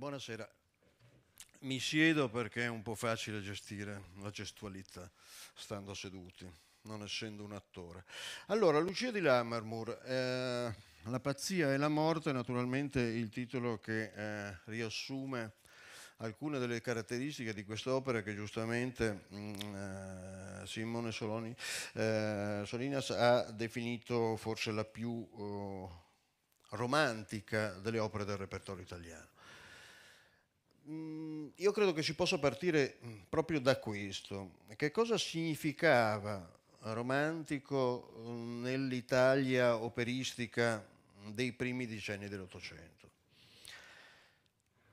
buonasera. Mi siedo perché è un po' facile gestire la gestualità stando seduti, non essendo un attore. Allora, Lucia di Lammermoor, eh, La pazzia e la morte, naturalmente il titolo che eh, riassume alcune delle caratteristiche di quest'opera che giustamente mm, eh, Simone Soloni, eh, Solinas ha definito forse la più eh, romantica delle opere del repertorio italiano. Mm, io credo che si possa partire mm, proprio da questo. Che cosa significava romantico mm, nell'Italia operistica dei primi decenni dell'Ottocento?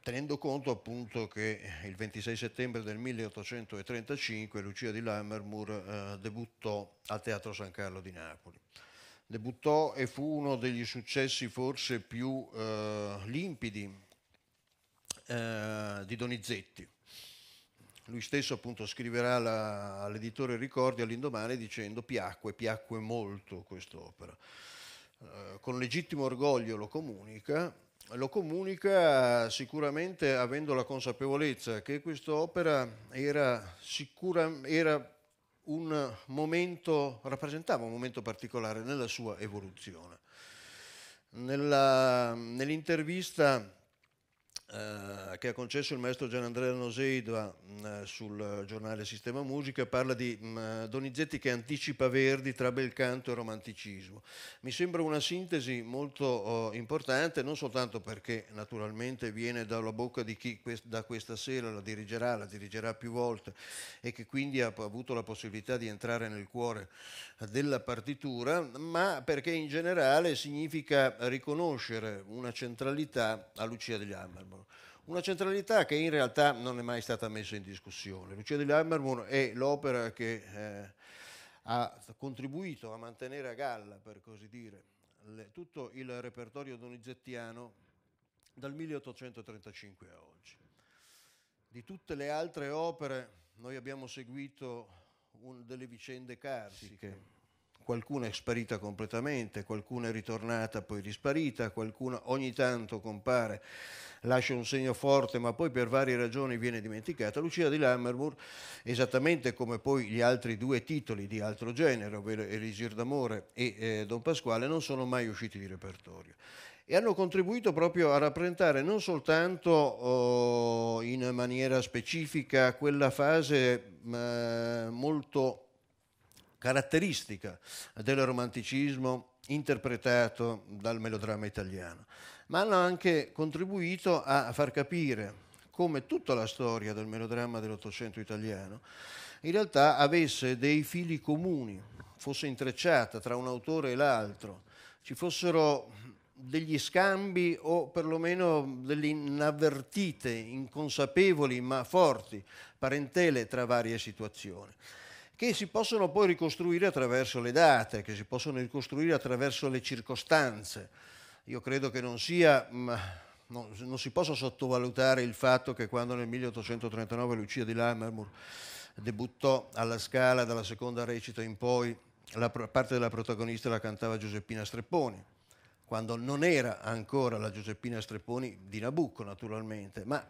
Tenendo conto appunto che il 26 settembre del 1835 Lucia di Lammermoor eh, debuttò al Teatro San Carlo di Napoli debuttò e fu uno degli successi forse più eh, limpidi eh, di Donizetti. Lui stesso appunto scriverà la, all'editore Ricordi all'indomani dicendo piacque, piacque molto quest'opera. Eh, con legittimo orgoglio lo comunica, lo comunica sicuramente avendo la consapevolezza che quest'opera era, sicura, era un momento, rappresentava un momento particolare nella sua evoluzione. Nella, nell'intervista eh, che ha concesso il maestro Gianandrea Noseidva mh, mm, eh, sul giornale Sistema Musica parla di mh, mm, eh, Donizetti che anticipa Verdi tra bel canto e romanticismo. Mi sembra una sintesi molto oh, importante, non soltanto perché naturalmente viene dalla bocca di chi quest- da questa sera la dirigerà, la dirigerà più volte e che quindi ha avuto la possibilità di entrare nel cuore della partitura, ma perché in generale significa riconoscere una centralità a Lucia degli Lammermoor. Livermore. Una centralità che in realtà non è mai stata messa in discussione. Lucia di Lammermoor è l'opera che eh, ha contribuito a mantenere a galla, per così dire, le, tutto il repertorio donizettiano dal 1835 a oggi. Di tutte le altre opere noi abbiamo seguito un, delle vicende carsiche qualcuna è sparita completamente, qualcuna è ritornata poi risparita, qualcuna ogni tanto compare, lascia un segno forte ma poi per varie ragioni viene dimenticata. Lucia di Lammermoor, esattamente come poi gli altri due titoli di altro genere, ovvero Elisir d'amore e eh, Don Pasquale, non sono mai usciti di repertorio e hanno contribuito proprio a rappresentare non soltanto oh, in maniera specifica quella fase eh, molto caratteristica del romanticismo interpretato dal melodramma italiano, ma hanno anche contribuito a far capire come tutta la storia del melodramma dell'Ottocento italiano in realtà avesse dei fili comuni, fosse intrecciata tra un autore e l'altro, ci fossero degli scambi o perlomeno delle inavvertite, inconsapevoli ma forti parentele tra varie situazioni che si possono poi ricostruire attraverso le date, che si possono ricostruire attraverso le circostanze. Io credo che non sia... Mh, mm, non, non, si possa sottovalutare il fatto che quando nel 1839 Lucia di Lammermoor debuttò alla Scala dalla seconda recita in poi, la parte della protagonista la cantava Giuseppina Strepponi, quando non era ancora la Giuseppina Strepponi di Nabucco naturalmente, ma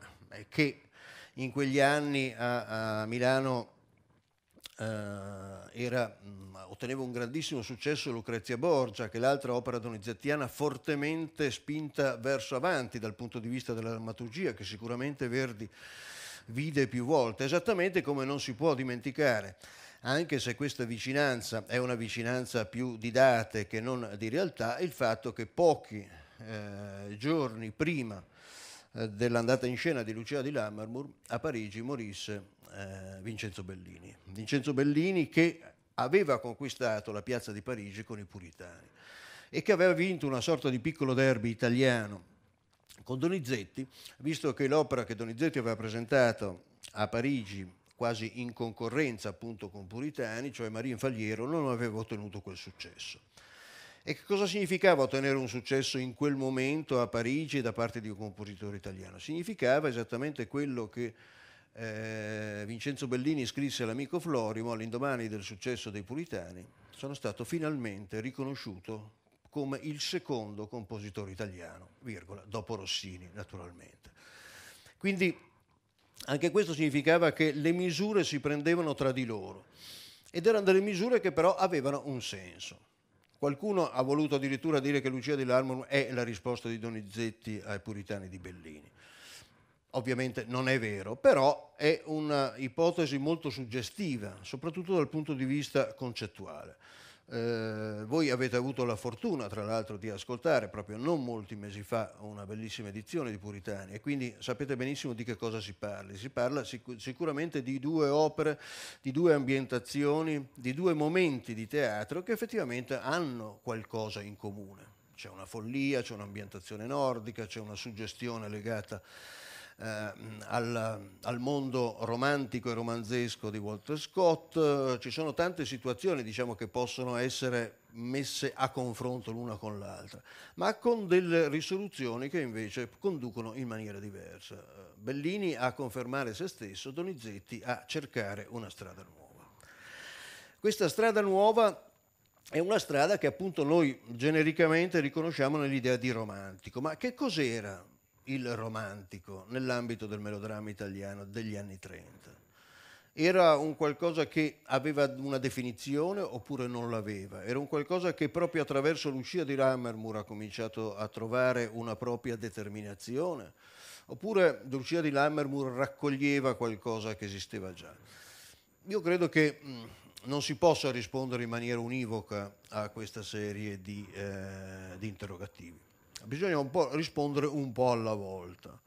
che in quegli anni a, a Milano eh, era, mm, otteneva un grandissimo successo Lucrezia Borgia, che è l'altra opera donizettiana fortemente spinta verso avanti dal punto di vista della drammaturgia, che sicuramente Verdi vide più volte, esattamente come non si può dimenticare anche se questa vicinanza è una vicinanza più di date che non di realtà, il fatto che pochi eh, giorni prima eh, dell'andata in scena di Lucia di Lammermoor, a Parigi morisse eh, Vincenzo Bellini. Vincenzo Bellini che aveva conquistato la piazza di Parigi con i puritani e che aveva vinto una sorta di piccolo derby italiano con Donizetti, visto che l'opera che Donizetti aveva presentato a Parigi quasi in concorrenza appunto con Puritani, cioè Maria Infagliero, non aveva ottenuto quel successo. E che cosa significava ottenere un successo in quel momento a Parigi da parte di un compositore italiano? Significava esattamente quello che eh, Vincenzo Bellini scrisse all'amico Florimo all'indomani del successo dei Puritani. Sono stato finalmente riconosciuto come il secondo compositore italiano, virgola, dopo Rossini naturalmente. Quindi anche questo significava che le misure si prendevano tra di loro ed erano delle misure che però avevano un senso. Qualcuno ha voluto addirittura dire che Lucia di Lammermoor è la risposta di Donizetti ai puritani di Bellini. Ovviamente non è vero, però è un'ipotesi molto suggestiva, soprattutto dal punto di vista concettuale. Eh, voi avete avuto la fortuna, tra l'altro, di ascoltare proprio non molti mesi fa una bellissima edizione di Puritani e quindi sapete benissimo di che cosa si parla. Si parla sic- sicuramente di due opere, di due ambientazioni, di due momenti di teatro che effettivamente hanno qualcosa in comune. C'è una follia, c'è un'ambientazione nordica, c'è una suggestione legata eh, al, al, mondo romantico e romanzesco di Walter Scott, ci sono tante situazioni diciamo, che possono essere messe a confronto l'una con l'altra, ma con delle risoluzioni che invece conducono in maniera diversa. Eh, Bellini a confermare se stesso, Donizetti a cercare una strada nuova. Questa strada nuova è una strada che appunto noi genericamente riconosciamo nell'idea di romantico, ma che cos'era il romantico nell'ambito del melodramma italiano degli anni 30. Era un qualcosa che aveva una definizione oppure non l'aveva, era un qualcosa che proprio attraverso Lucia di Lammermoor ha cominciato a trovare una propria determinazione, oppure Lucia di Lammermoor raccoglieva qualcosa che esisteva già. Io credo che mm, non si possa rispondere in maniera univoca a questa serie di, eh, di interrogativi bisogna un po' rispondere un po' alla volta.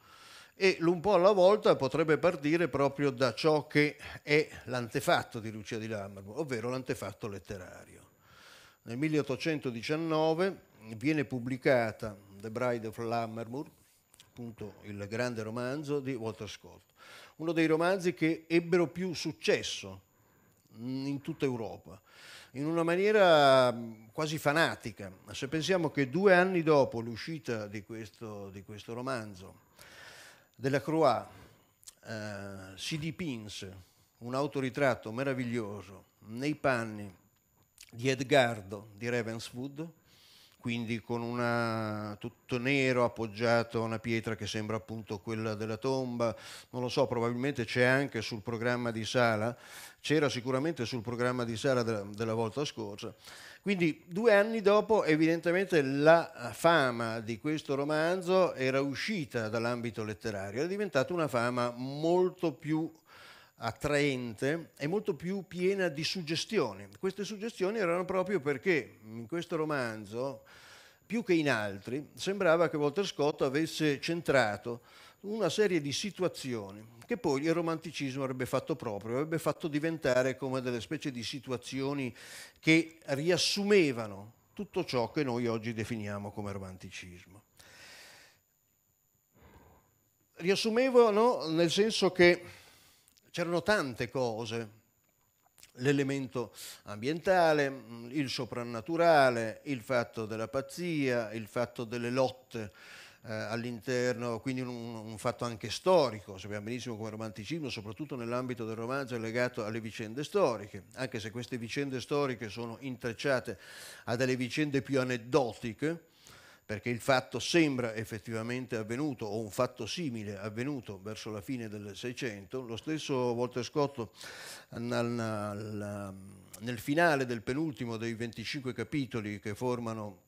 E l'un po' alla volta potrebbe partire proprio da ciò che è l'antefatto di Lucia di Lammermoor, ovvero l'antefatto letterario. Nel 1819 viene pubblicata The Bride of Lammermoor, appunto il grande romanzo di Walter Scott, uno dei romanzi che ebbero più successo in tutta Europa, in una maniera mm, quasi fanatica. Se pensiamo che due anni dopo l'uscita di questo, di questo romanzo, della Croix, eh, si dipinse un autoritratto meraviglioso nei panni di Edgardo di Ravenswood, quindi con una, tutto nero appoggiato a una pietra che sembra appunto quella della tomba, non lo so, probabilmente c'è anche sul programma di Sala, c'era sicuramente sul programma di Sala della, della volta scorsa. Quindi due anni dopo evidentemente la fama di questo romanzo era uscita dall'ambito letterario, è diventata una fama molto più attraente e molto più piena di suggestioni. Queste suggestioni erano proprio perché in questo romanzo, più che in altri, sembrava che Walter Scott avesse centrato una serie di situazioni che poi il romanticismo avrebbe fatto proprio, avrebbe fatto diventare come delle specie di situazioni che riassumevano tutto ciò che noi oggi definiamo come romanticismo. Riassumevano nel senso che c'erano tante cose, l'elemento ambientale, il soprannaturale, il fatto della pazzia, il fatto delle lotte eh, all'interno, quindi un, un, fatto anche storico, sappiamo benissimo come il romanticismo, soprattutto nell'ambito del romanzo, è legato alle vicende storiche, anche se queste vicende storiche sono intrecciate a delle vicende più aneddotiche, perché il fatto sembra effettivamente avvenuto o un fatto simile avvenuto verso la fine del Seicento. Lo stesso Walter Scott nel finale del penultimo dei 25 capitoli che formano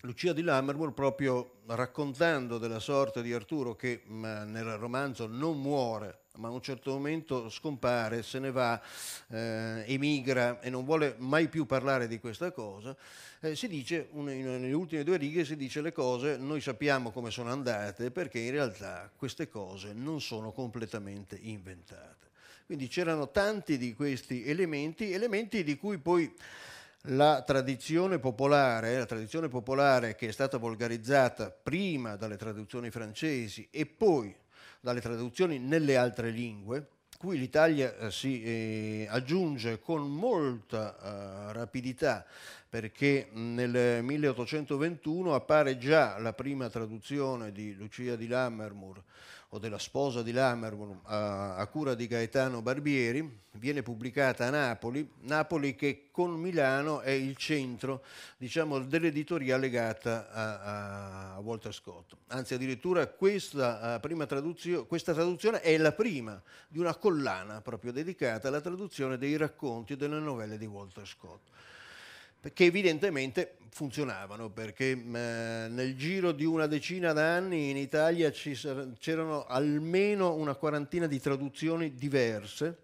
Lucia di Lammermoor, proprio raccontando della sorte di Arturo che nel romanzo non muore ma a un certo momento scompare, se ne va, eh, emigra e non vuole mai più parlare di questa cosa, eh, si dice, un, in, nelle ultime due righe si dice le cose, noi sappiamo come sono andate perché in realtà queste cose non sono completamente inventate. Quindi c'erano tanti di questi elementi, elementi di cui poi la tradizione popolare, la tradizione popolare che è stata volgarizzata prima dalle traduzioni francesi e poi dalle traduzioni nelle altre lingue, cui l'Italia eh, si eh, aggiunge con molta eh, rapidità perché nel 1821 appare già la prima traduzione di Lucia di Lammermoor, o della sposa di Lammermoor a, a, cura di Gaetano Barbieri, viene pubblicata a Napoli, Napoli che con Milano è il centro diciamo, dell'editoria legata a, a, Walter Scott. Anzi addirittura questa, traduzio, questa traduzione è la prima di una collana proprio dedicata alla traduzione dei racconti e delle novelle di Walter Scott che evidentemente funzionavano perché eh, nel giro di una decina d'anni in Italia c'erano almeno una quarantina di traduzioni diverse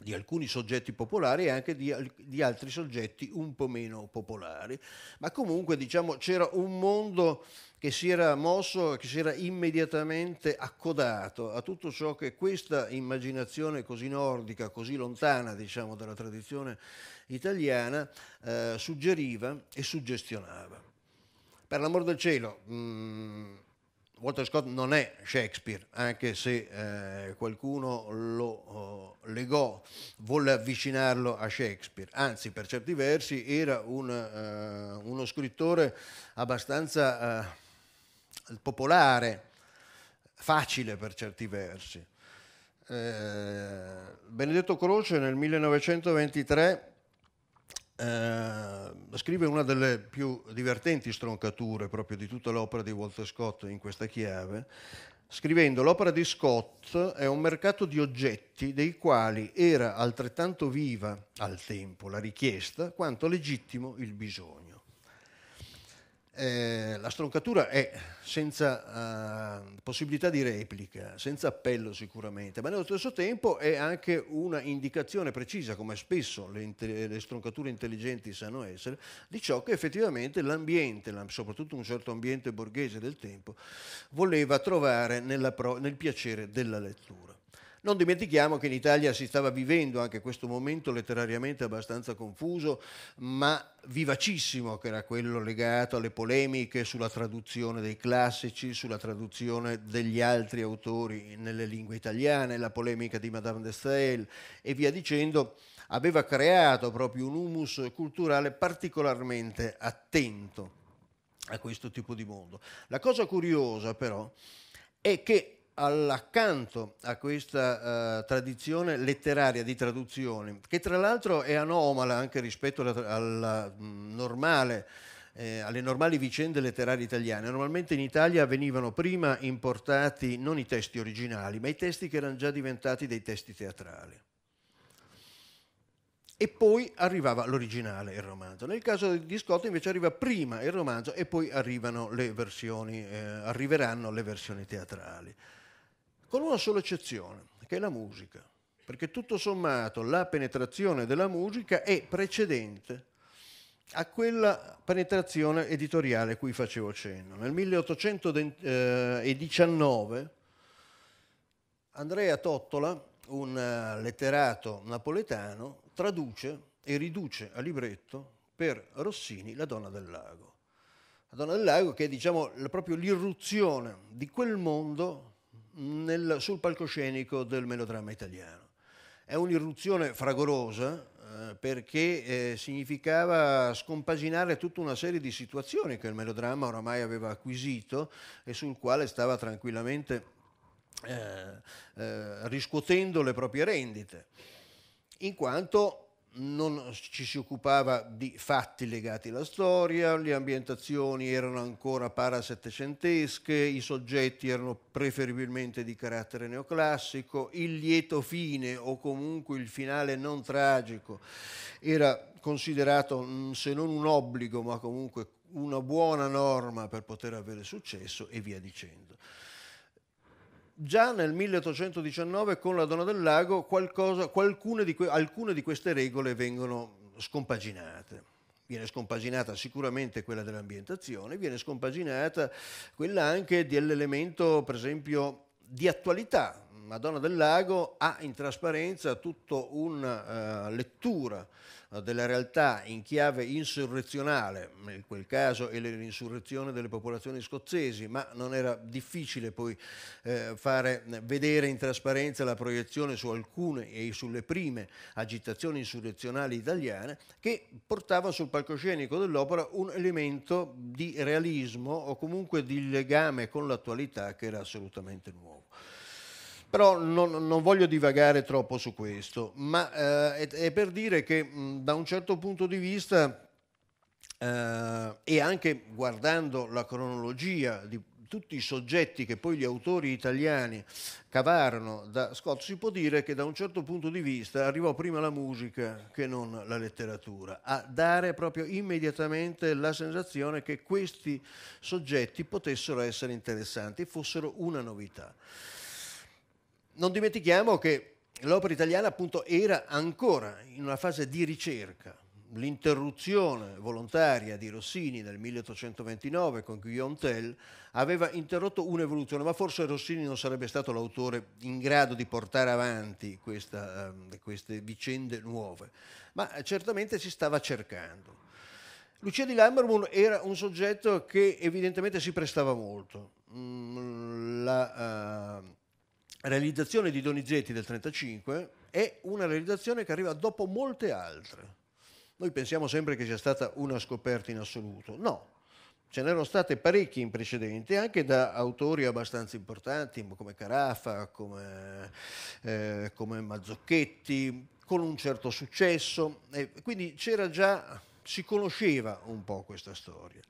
di alcuni soggetti popolari e anche di, di altri soggetti un po' meno popolari, ma comunque diciamo c'era un mondo che si era mosso, che si era immediatamente accodato a tutto ciò che questa immaginazione così nordica, così lontana diciamo dalla tradizione italiana eh, suggeriva e suggestionava. Per l'amor del cielo, mh, mm, Walter Scott non è Shakespeare, anche se eh, qualcuno lo eh, legò, volle avvicinarlo a Shakespeare, anzi per certi versi era un, eh, uno scrittore abbastanza eh, popolare, facile per certi versi. Eh, Benedetto Croce nel 1923 eh, scrive una delle più divertenti stroncature proprio di tutta l'opera di Walter Scott in questa chiave, scrivendo l'opera di Scott è un mercato di oggetti dei quali era altrettanto viva al tempo la richiesta quanto legittimo il bisogno. Eh, la stroncatura è senza eh, possibilità di replica, senza appello sicuramente, ma nello stesso tempo è anche una indicazione precisa, come spesso le, le stroncature intelligenti sanno essere, di ciò che effettivamente l'ambiente, soprattutto un certo ambiente borghese del tempo, voleva trovare nel piacere della lettura. Non dimentichiamo che in Italia si stava vivendo anche questo momento letterariamente abbastanza confuso, ma vivacissimo, che era quello legato alle polemiche sulla traduzione dei classici, sulla traduzione degli altri autori nelle lingue italiane, la polemica di Madame de Staël e via dicendo aveva creato proprio un humus culturale particolarmente attento a questo tipo di mondo. La cosa curiosa però è che accanto a questa uh, tradizione letteraria di traduzioni, che tra l'altro è anomala anche rispetto alla, alla mm, normale, eh, alle normali vicende letterarie italiane. Normalmente in Italia venivano prima importati non i testi originali, ma i testi che erano già diventati dei testi teatrali. E poi arrivava l'originale, il romanzo. Nel caso di Scott invece arriva prima il romanzo e poi le versioni, eh, arriveranno le versioni teatrali con una sola eccezione, che è la musica, perché tutto sommato la penetrazione della musica è precedente a quella penetrazione editoriale cui facevo cenno. Nel 1819 Andrea Tottola, un eh, letterato napoletano, traduce e riduce a libretto per Rossini La Donna del Lago. La Donna del Lago che è diciamo, proprio l'irruzione di quel mondo nel, sul palcoscenico del melodramma italiano. È un'irruzione fragorosa eh, perché eh, significava scompaginare tutta una serie di situazioni che il melodramma oramai aveva acquisito e sul quale stava tranquillamente eh, eh riscuotendo le proprie rendite, in quanto non ci si occupava di fatti legati alla storia, le ambientazioni erano ancora parasettecentesche, i soggetti erano preferibilmente di carattere neoclassico, il lieto fine o comunque il finale non tragico era considerato mm, se non un obbligo ma comunque una buona norma per poter avere successo e via dicendo già nel 1819 con la Donna del Lago qualcosa, di que- alcune di queste regole vengono scompaginate. Viene scompaginata sicuramente quella dell'ambientazione, viene scompaginata quella anche dell'elemento, per esempio, di attualità. Madonna del Lago ha in trasparenza tutta una uh, eh, lettura eh, della realtà in chiave insurrezionale, in quel caso è l'insurrezione delle popolazioni scozzesi, ma non era difficile poi eh, fare vedere in trasparenza la proiezione su alcune e sulle prime agitazioni insurrezionali italiane che portava sul palcoscenico dell'opera un elemento di realismo o comunque di legame con l'attualità che era assolutamente nuovo. Però non, non voglio divagare troppo su questo, ma eh, è, è, per dire che mh, da un certo punto di vista eh, e anche guardando la cronologia di tutti i soggetti che poi gli autori italiani cavarono da Scott, si può dire che da un certo punto di vista arrivò prima la musica che non la letteratura, a dare proprio immediatamente la sensazione che questi soggetti potessero essere interessanti fossero una novità non dimentichiamo che l'opera italiana appunto era ancora in una fase di ricerca. L'interruzione volontaria di Rossini nel 1829 con Guillaume Tell aveva interrotto un'evoluzione, ma forse Rossini non sarebbe stato l'autore in grado di portare avanti questa, ehm, queste vicende nuove, ma eh, certamente si stava cercando. Lucia di Lammermoor era un soggetto che evidentemente si prestava molto. Mm, la, uh, realizzazione di Donizetti del 1935 è una realizzazione che arriva dopo molte altre. Noi pensiamo sempre che sia stata una scoperta in assoluto. No, ce n'erano state parecchie in precedente, anche da autori abbastanza importanti come Carafa, come, eh, come Mazzocchetti, con un certo successo. E quindi c'era già, si conosceva un po' questa storia.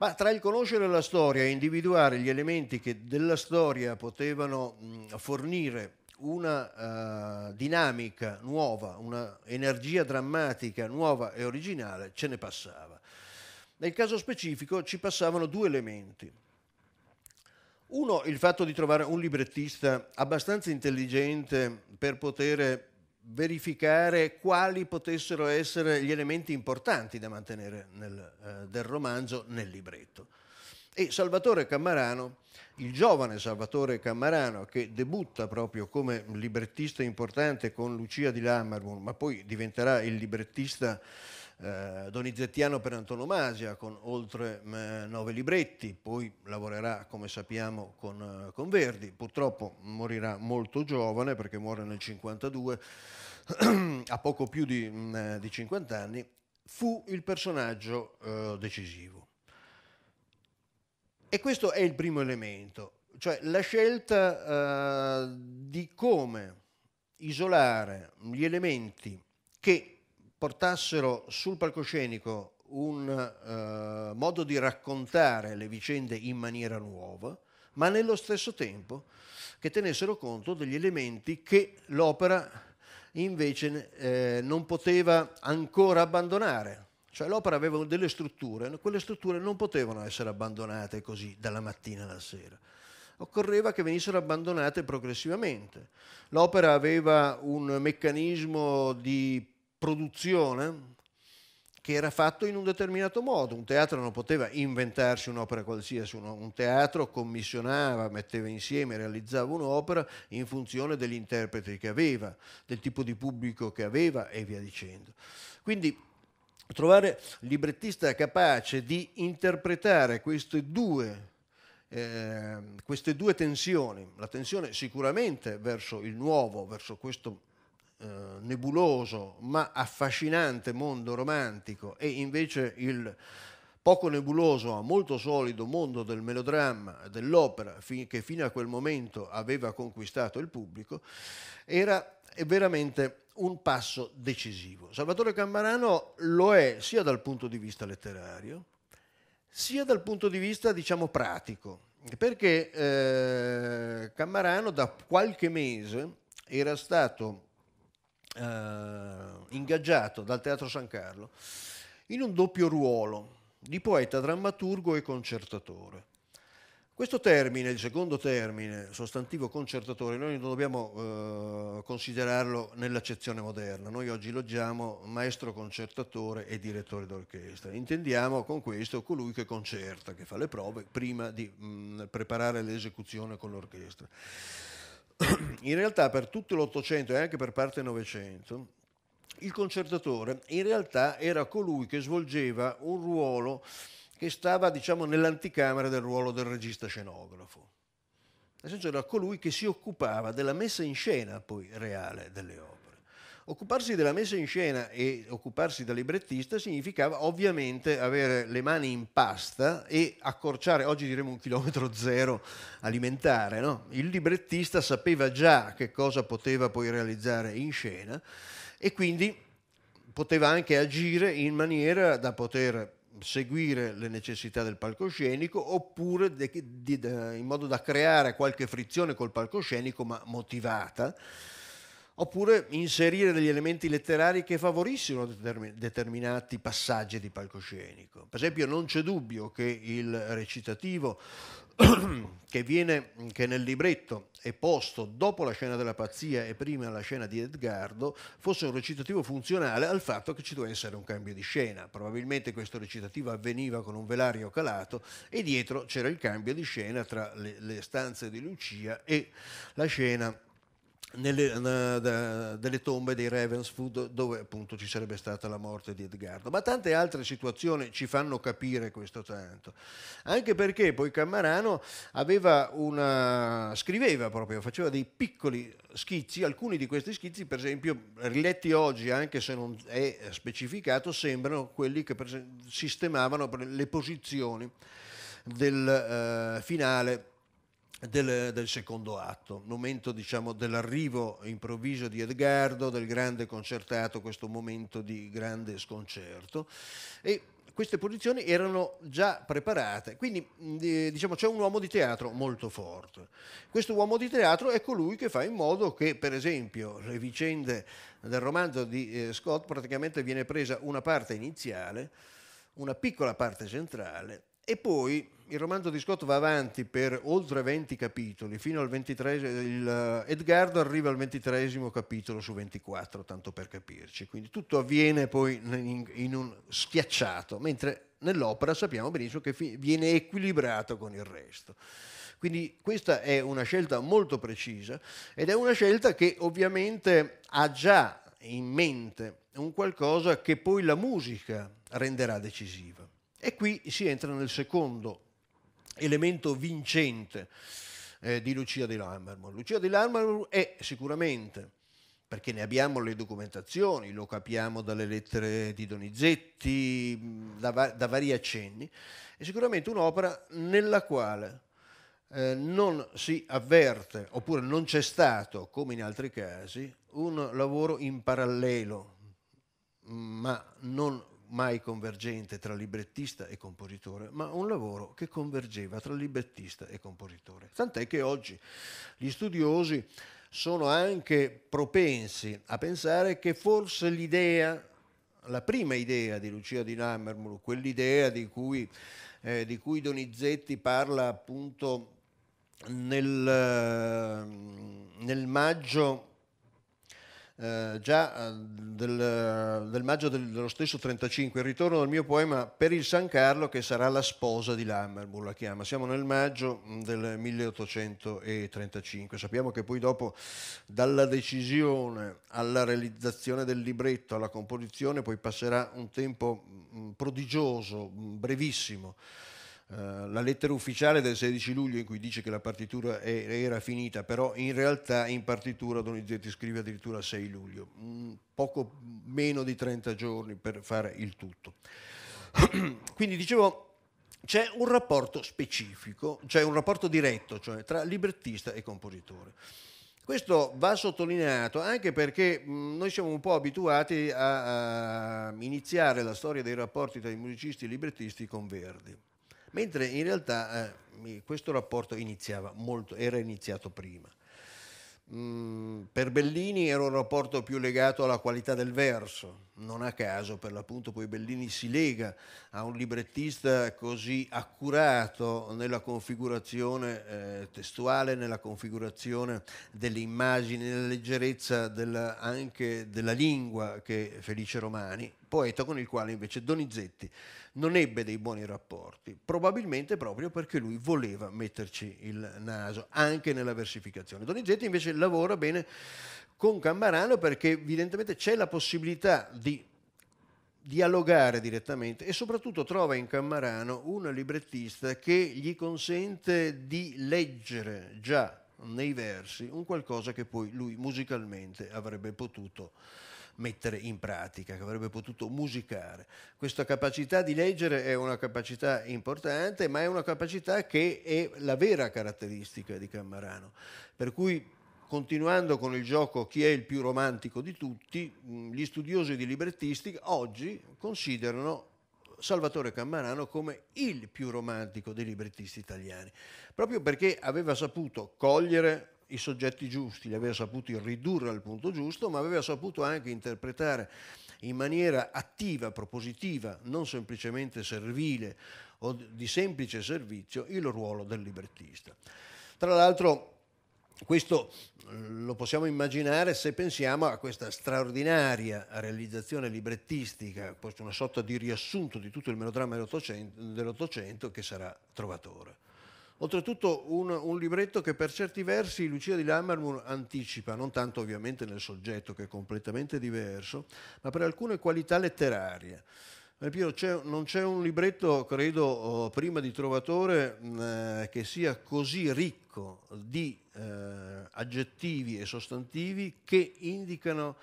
Ma tra il conoscere la storia e individuare gli elementi che della storia potevano mh, fornire una uh, dinamica nuova, una energia drammatica nuova e originale, ce ne passava. Nel caso specifico ci passavano due elementi. Uno, il fatto di trovare un librettista abbastanza intelligente per poter verificare quali potessero essere gli elementi importanti da mantenere nel, eh, del romanzo nel libretto. E Salvatore Cammarano, il giovane Salvatore Cammarano, che debutta proprio come librettista importante con Lucia di Lammermoor, ma poi diventerà il librettista eh, donizettiano per antonomasia con oltre mh, eh, nove libretti, poi lavorerà come sappiamo con, eh, con Verdi, purtroppo morirà molto giovane perché muore nel 52, a poco più di, mh, mm, eh, di 50 anni, fu il personaggio eh, decisivo. E questo è il primo elemento, cioè la scelta eh, di come isolare gli elementi che portassero sul palcoscenico un eh, modo di raccontare le vicende in maniera nuova, ma nello stesso tempo che tenessero conto degli elementi che l'opera invece eh, non poteva ancora abbandonare. Cioè l'opera aveva delle strutture, quelle strutture non potevano essere abbandonate così dalla mattina alla sera. Occorreva che venissero abbandonate progressivamente. L'opera aveva un meccanismo di produzione che era fatto in un determinato modo. Un teatro non poteva inventarsi un'opera qualsiasi, un teatro commissionava, metteva insieme, realizzava un'opera in funzione degli interpreti che aveva, del tipo di pubblico che aveva e via dicendo. Quindi trovare librettista capace di interpretare queste due eh, queste due tensioni, la tensione sicuramente verso il nuovo, verso questo eh, nebuloso ma affascinante mondo romantico e invece il poco nebuloso ma molto solido mondo del melodramma, dell'opera, che fino a quel momento aveva conquistato il pubblico, era veramente un passo decisivo. Salvatore Cammarano lo è sia dal punto di vista letterario, sia dal punto di vista, diciamo, pratico, perché eh, Cammarano da qualche mese era stato eh, ingaggiato dal Teatro San Carlo in un doppio ruolo di poeta, drammaturgo e concertatore. Questo termine, il secondo termine, sostantivo concertatore, noi non dobbiamo eh, considerarlo nell'accezione moderna, noi oggi loggiamo maestro concertatore e direttore d'orchestra, intendiamo con questo colui che concerta, che fa le prove prima di mh, mm, preparare l'esecuzione con l'orchestra in realtà per tutto l'Ottocento e anche per parte del Novecento, il concertatore in realtà era colui che svolgeva un ruolo che stava diciamo, nell'anticamera del ruolo del regista scenografo. Nel senso era colui che si occupava della messa in scena poi reale delle opere. Occuparsi della messa in scena e occuparsi da librettista significava ovviamente avere le mani in pasta e accorciare, oggi diremmo un chilometro zero alimentare. No? Il librettista sapeva già che cosa poteva poi realizzare in scena e quindi poteva anche agire in maniera da poter seguire le necessità del palcoscenico oppure de, de, de, in modo da creare qualche frizione col palcoscenico ma motivata oppure inserire degli elementi letterari che favorissero determinati passaggi di palcoscenico. Per esempio non c'è dubbio che il recitativo che, viene, che nel libretto è posto dopo la scena della pazzia e prima la scena di Edgardo fosse un recitativo funzionale al fatto che ci doveva essere un cambio di scena. Probabilmente questo recitativo avveniva con un velario calato e dietro c'era il cambio di scena tra le, le stanze di Lucia e la scena nelle, uh, da, delle tombe dei Ravenswood dove appunto ci sarebbe stata la morte di Edgardo. Ma tante altre situazioni ci fanno capire questo tanto, anche perché poi Cammarano aveva una, scriveva proprio, faceva dei piccoli schizzi, alcuni di questi schizzi per esempio riletti oggi anche se non è specificato sembrano quelli che sistemavano le posizioni del uh, finale del, del, secondo atto, momento diciamo, dell'arrivo improvviso di Edgardo, del grande concertato, questo momento di grande sconcerto. E queste posizioni erano già preparate, quindi eh, diciamo, c'è un uomo di teatro molto forte. Questo uomo di teatro è colui che fa in modo che, per esempio, le vicende del romanzo di eh, Scott praticamente viene presa una parte iniziale, una piccola parte centrale e poi il romanzo di Scott va avanti per oltre 20 capitoli, fino al 23, il, eh, Edgardo arriva al 23 capitolo su 24, tanto per capirci, quindi tutto avviene poi in, in un schiacciato, mentre nell'opera sappiamo benissimo che fi- viene equilibrato con il resto. Quindi questa è una scelta molto precisa ed è una scelta che ovviamente ha già in mente un qualcosa che poi la musica renderà decisiva. E qui si entra nel secondo elemento vincente eh, di Lucia di Lammermoor. Lucia di Lammermoor è sicuramente, perché ne abbiamo le documentazioni, lo capiamo dalle lettere di Donizetti, da, va- da vari accenni, è sicuramente un'opera nella quale eh, non si avverte, oppure non c'è stato, come in altri casi, un lavoro in parallelo, ma non mai convergente tra librettista e compositore, ma un lavoro che convergeva tra librettista e compositore. Tant'è che oggi gli studiosi sono anche propensi a pensare che forse l'idea, la prima idea di Lucia di Nammermulu, quell'idea di cui, eh, di cui Donizetti parla appunto nel, eh, nel maggio eh, già eh, del, del maggio del, dello stesso 35, il ritorno del mio poema per il San Carlo che sarà la sposa di Lammermoor, la chiama. Siamo nel maggio mm, del 1835. Sappiamo che poi dopo dalla decisione alla realizzazione del libretto, alla composizione, poi passerà un tempo mm, prodigioso, mm, brevissimo. Eh, la lettera ufficiale del 16 luglio in cui dice che la partitura era finita, però in realtà in partitura Donizetti scrive addirittura 6 luglio, mm, poco meno di 30 giorni per fare il tutto. Quindi dicevo c'è un rapporto specifico, cioè un rapporto diretto cioè, tra librettista e compositore. Questo va sottolineato anche perché mm, noi siamo un po' abituati a, a iniziare la storia dei rapporti tra i musicisti e i librettisti con Verdi mentre in realtà eh, questo rapporto molto, era iniziato prima. Mm, per Bellini era un rapporto più legato alla qualità del verso, non a caso per l'appunto poi Bellini si lega a un librettista così accurato nella configurazione eh, testuale, nella configurazione delle immagini, nella leggerezza della, anche della lingua che Felice Romani, poeta con il quale invece Donizetti non ebbe dei buoni rapporti, probabilmente proprio perché lui voleva metterci il naso anche nella versificazione. Donizetti invece lavora bene con Cammarano perché evidentemente c'è la possibilità di dialogare direttamente e soprattutto trova in Cammarano un librettista che gli consente di leggere già nei versi un qualcosa che poi lui musicalmente avrebbe potuto mettere in pratica, che avrebbe potuto musicare. Questa capacità di leggere è una capacità importante, ma è una capacità che è la vera caratteristica di Cammarano. Per cui continuando con il gioco chi è il più romantico di tutti, mm, gli studiosi di librettistica oggi considerano Salvatore Cammarano come il più romantico dei librettisti italiani, proprio perché aveva saputo cogliere i soggetti giusti, li aveva saputi ridurre al punto giusto, ma aveva saputo anche interpretare in maniera attiva, propositiva, non semplicemente servile o di semplice servizio, il ruolo del librettista. Tra l'altro questo eh, lo possiamo immaginare se pensiamo a questa straordinaria realizzazione librettistica, una sorta di riassunto di tutto il melodramma dell'Ottocento che sarà Trovatore. Oltretutto un, un, libretto che per certi versi Lucia di Lammermoor anticipa, non tanto ovviamente nel soggetto che è completamente diverso, ma per alcune qualità letterarie. Eh, Piero, non c'è un libretto, credo, oh, prima di Trovatore mm, eh, che sia così ricco di eh, aggettivi e sostantivi che indicano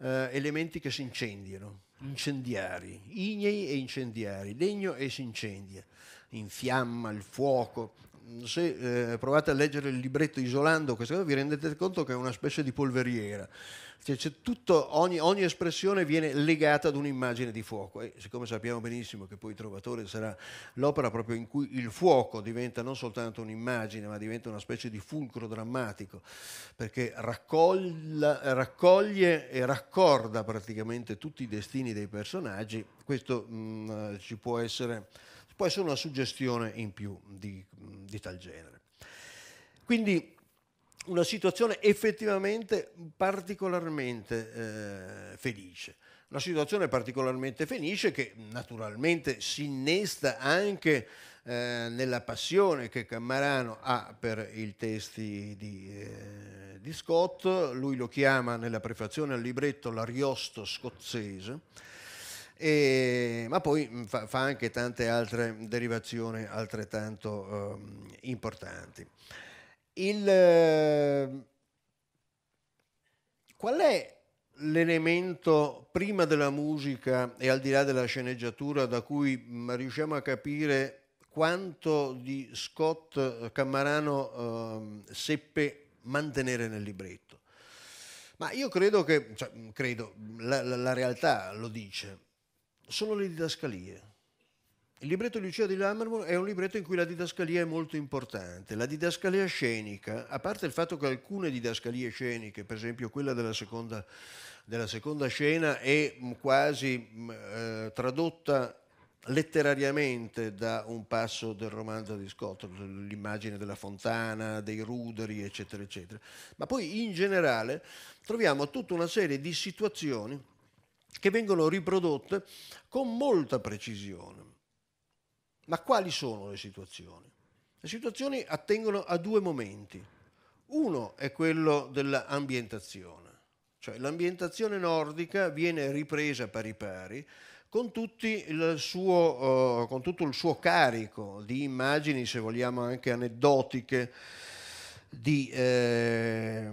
eh, elementi che si incendiano, incendiari, ignei e incendiari, legno e si incendia, infiamma il fuoco, Mm, se eh, provate a leggere il libretto isolando questa cosa vi rendete conto che è una specie di polveriera. Cioè, tutto, ogni, ogni, espressione viene legata ad un'immagine di fuoco e siccome sappiamo benissimo che poi Trovatore sarà l'opera proprio in cui il fuoco diventa non soltanto un'immagine ma diventa una specie di fulcro drammatico perché raccoglia, raccoglie e raccorda praticamente tutti i destini dei personaggi, questo mh, mm, ci può essere può essere una suggestione in più di, di tal genere. Quindi una situazione effettivamente particolarmente eh, felice. Una situazione particolarmente felice che naturalmente si innesta anche eh, nella passione che Cammarano ha per i testi di, eh, di Scott, lui lo chiama nella prefazione al libretto l'Ariosto scozzese e, ma poi fa, fa, anche tante altre derivazioni altrettanto um, importanti. Il, ehm, qual è l'elemento prima della musica e al di là della sceneggiatura da cui riusciamo a capire quanto di Scott Cammarano eh, seppe mantenere nel libretto. Ma io credo che, cioè, credo, la, la, la realtà lo dice, sono le didascalie. Il libretto di Lucia di Lammermoor è un libretto in cui la didascalia è molto importante. La didascalia scenica, a parte il fatto che alcune didascalie sceniche, per esempio quella della seconda, della seconda scena, è quasi mm, eh, tradotta letterariamente da un passo del romanzo di Scott, l'immagine della fontana, dei ruderi, eccetera, eccetera. Ma poi in generale troviamo tutta una serie di situazioni che vengono riprodotte con molta precisione. Ma quali sono le situazioni? Le situazioni attengono a due momenti. Uno è quello dell'ambientazione, cioè l'ambientazione nordica viene ripresa pari pari con, suo, uh, con, tutto il suo carico di immagini, se vogliamo anche aneddotiche, di... Eh,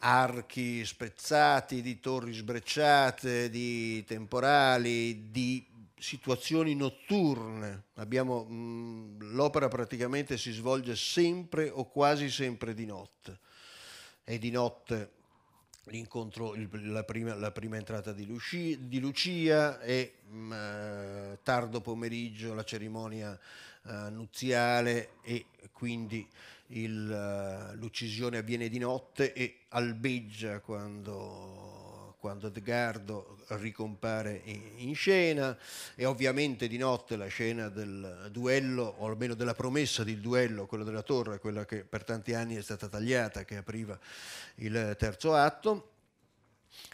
archi spezzati, di torri sbrecciate, di temporali, di situazioni notturne. Abbiamo, mh, mm, l'opera praticamente si svolge sempre o quasi sempre di notte. E di notte l'incontro, il, la, prima, la, prima, entrata di, Lucia, di Lucia e mh, mm, eh, tardo pomeriggio la cerimonia uh, nuziale e quindi il, eh, l'uccisione avviene di notte e albeggia quando, quando Edgardo ricompare in, in, scena e ovviamente di notte la scena del duello, o almeno della promessa del duello, quella della torre, quella che per tanti anni è stata tagliata, che apriva il terzo atto.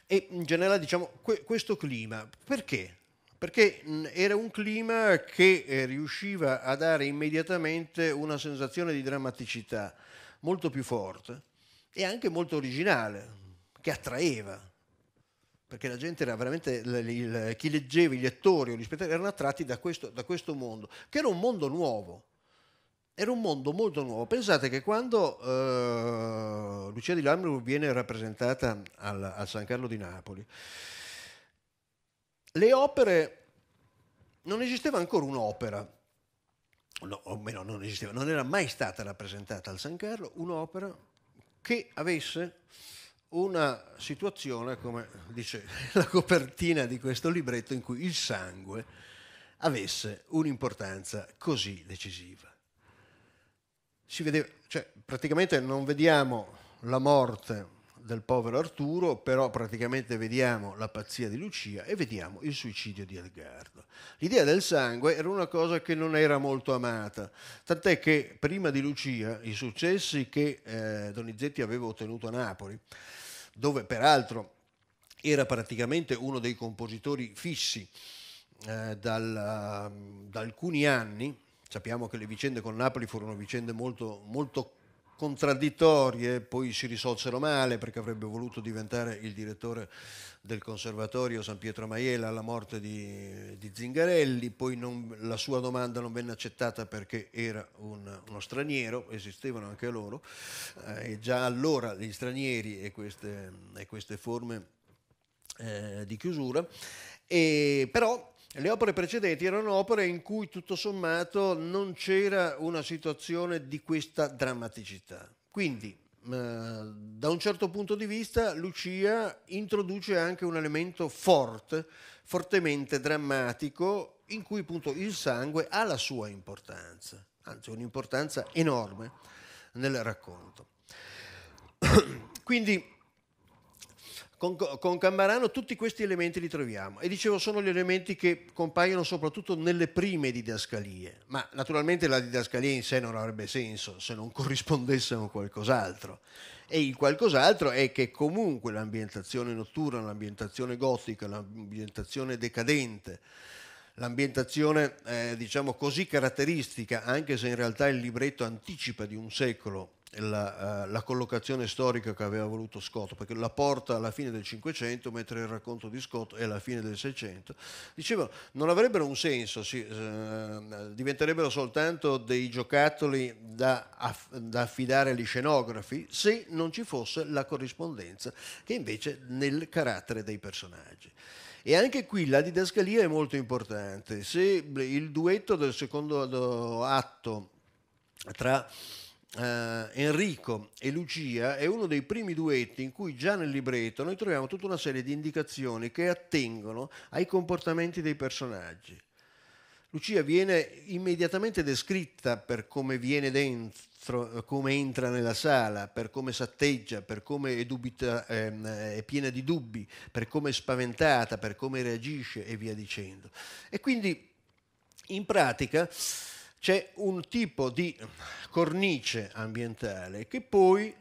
E in generale diciamo que- questo clima, perché perché mm, era un clima che eh, riusciva a dare immediatamente una sensazione di drammaticità molto più forte e anche molto originale, che attraeva perché la gente era veramente, chi leggeva, gli attori o gli spettatori erano attratti da questo, da questo, mondo, che era un mondo nuovo, era un mondo molto nuovo. Pensate che quando eh, Lucia di Lambrou viene rappresentata al, al San Carlo di Napoli, le opere, non esisteva ancora un'opera, no, o meno non esisteva, non era mai stata rappresentata al San Carlo un'opera che avesse una situazione, come dice la copertina di questo libretto, in cui il sangue avesse un'importanza così decisiva. Si vedeva, cioè, praticamente non vediamo la morte del povero Arturo, però praticamente vediamo la pazzia di Lucia e vediamo il suicidio di Edgardo. L'idea del sangue era una cosa che non era molto amata, tant'è che prima di Lucia i successi che eh, Donizetti aveva ottenuto a Napoli, dove peraltro era praticamente uno dei compositori fissi eh, dal, da alcuni anni, sappiamo che le vicende con Napoli furono vicende molto, molto contraddittorie, poi si risolsero male perché avrebbe voluto diventare il direttore del Conservatorio San Pietro Maiela alla morte di, di Zingarelli, poi non, la sua domanda non venne accettata perché era un, uno straniero, esistevano anche loro, eh, e già allora gli stranieri e queste, e queste forme eh, di chiusura, e, però le opere precedenti erano opere in cui tutto sommato non c'era una situazione di questa drammaticità. Quindi, eh, da un certo punto di vista Lucia introduce anche un elemento forte, fortemente drammatico, in cui appunto il sangue ha la sua importanza, anzi un'importanza enorme nel racconto. Quindi con, con Cambarano tutti questi elementi li troviamo e dicevo sono gli elementi che compaiono soprattutto nelle prime didascalie, ma naturalmente la didascalia in sé non avrebbe senso se non corrispondesse a un qualcos'altro e il qualcos'altro è che comunque l'ambientazione notturna, l'ambientazione gotica, l'ambientazione decadente, l'ambientazione eh, diciamo così caratteristica, anche se in realtà il libretto anticipa di un secolo la, eh, la, collocazione storica che aveva voluto Scott, perché la porta alla fine del Cinquecento, mentre il racconto di Scott è alla fine del Seicento, dicevano non avrebbero un senso, si, eh, diventerebbero soltanto dei giocattoli da, aff, da, affidare agli scenografi se non ci fosse la corrispondenza che invece nel carattere dei personaggi. E anche qui la didascalia è molto importante. Se il duetto del secondo atto tra Uh, Enrico e Lucia è uno dei primi duetti in cui già nel libretto noi troviamo tutta una serie di indicazioni che attengono ai comportamenti dei personaggi. Lucia viene immediatamente descritta per come viene dentro, eh, come entra nella sala, per come satteggia, per come è, dubita, ehm, è piena di dubbi, per come è spaventata, per come reagisce e via dicendo. E quindi in pratica c'è un tipo di cornice ambientale che poi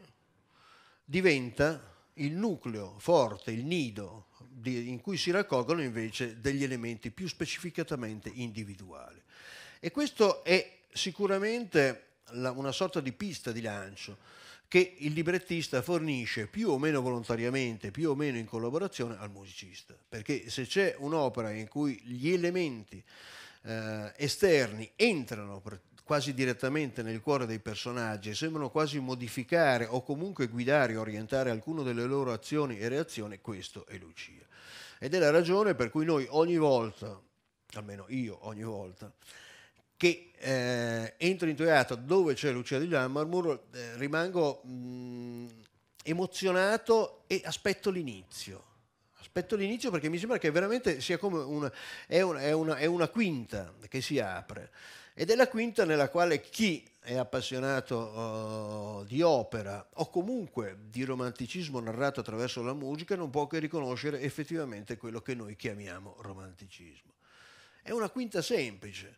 diventa il nucleo forte, il nido di, in cui si raccolgono invece degli elementi più specificatamente individuali. E questo è sicuramente la, una sorta di pista di lancio che il librettista fornisce più o meno volontariamente, più o meno in collaborazione al musicista, perché se c'è un'opera in cui gli elementi eh, esterni entrano quasi direttamente nel cuore dei personaggi e sembrano quasi modificare o comunque guidare, orientare alcune delle loro azioni e reazioni, questo è Lucia. Ed è la ragione per cui noi ogni volta, almeno io ogni volta, che eh, entro in teatro dove c'è Lucia di Lammarmur, eh, rimango mh, mm, emozionato e aspetto l'inizio aspetto l'inizio perché mi sembra che veramente sia come una, è una, è una, è una quinta che si apre ed è la quinta nella quale chi è appassionato uh, di opera o comunque di romanticismo narrato attraverso la musica non può che riconoscere effettivamente quello che noi chiamiamo romanticismo. È una quinta semplice,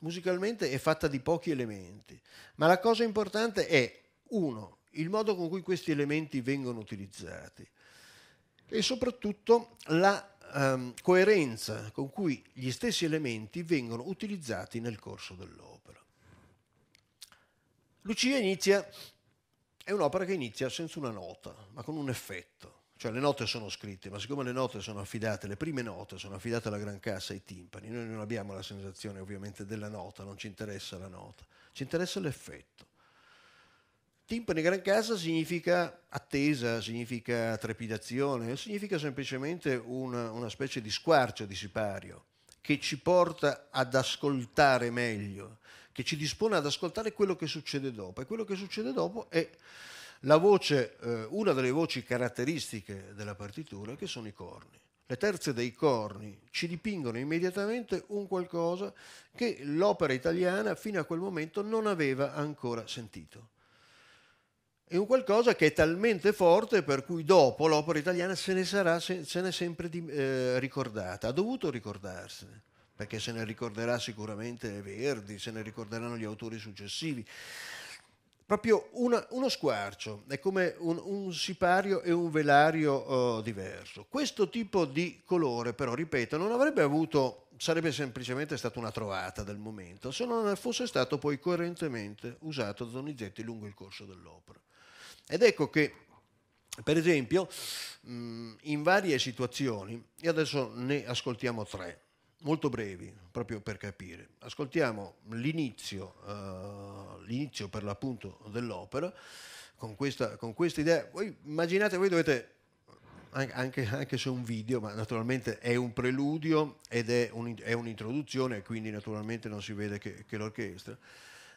musicalmente è fatta di pochi elementi, ma la cosa importante è, uno, il modo con cui questi elementi vengono utilizzati, e soprattutto la ehm, coerenza con cui gli stessi elementi vengono utilizzati nel corso dell'opera. Lucia inizia, è un'opera che inizia senza una nota, ma con un effetto. Cioè le note sono scritte, ma siccome le note sono affidate, le prime note sono affidate alla gran cassa, ai timpani, noi non abbiamo la sensazione ovviamente della nota, non ci interessa la nota, ci interessa l'effetto. Timpani gran casa significa attesa, significa trepidazione, significa semplicemente una, una specie di squarcio, di sipario, che ci porta ad ascoltare meglio, che ci dispone ad ascoltare quello che succede dopo. E quello che succede dopo è la voce, eh, una delle voci caratteristiche della partitura, che sono i corni. Le terze dei corni ci dipingono immediatamente un qualcosa che l'opera italiana fino a quel momento non aveva ancora sentito è un qualcosa che è talmente forte per cui dopo l'opera italiana se ne sarà se, se ne sempre di, eh, ricordata, ha dovuto ricordarsene, perché se ne ricorderà sicuramente Verdi, se ne ricorderanno gli autori successivi. Proprio una, uno squarcio, è come un, un, sipario e un velario eh, diverso. Questo tipo di colore, però, ripeto, non avrebbe avuto, sarebbe semplicemente stata una trovata del momento, se non fosse stato poi coerentemente usato da Donizetti lungo il corso dell'opera. Ed ecco che, per esempio, mm, in varie situazioni, e adesso ne ascoltiamo tre, molto brevi, proprio per capire. Ascoltiamo l'inizio, uh, l'inizio per l'appunto dell'opera, con questa, con questa idea. Voi immaginate, voi dovete, anche, anche, se un video, ma naturalmente è un preludio ed è, un, è un'introduzione, quindi naturalmente non si vede che, che l'orchestra,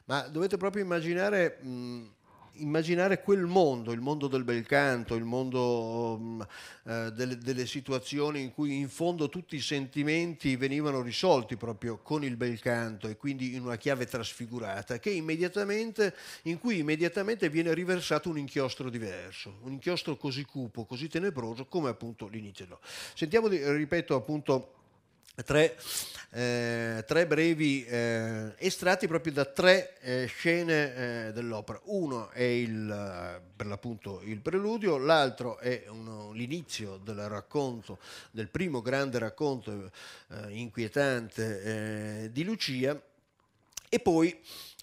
ma dovete proprio immaginare... Mh, mm, immaginare quel mondo, il mondo del bel canto, il mondo mm, eh, delle, delle, situazioni in cui in fondo tutti i sentimenti venivano risolti proprio con il bel canto e quindi in una chiave trasfigurata, immediatamente, in cui immediatamente viene riversato un inchiostro diverso, un inchiostro così cupo, così tenebroso come appunto l'inizio. Sentiamo, ripeto, appunto Tre, eh, tre, brevi eh, estratti proprio da tre eh, scene eh, dell'opera. Uno è il, eh, per l'appunto il preludio, l'altro è uno, l'inizio del racconto, del primo grande racconto eh, inquietante di Lucia e poi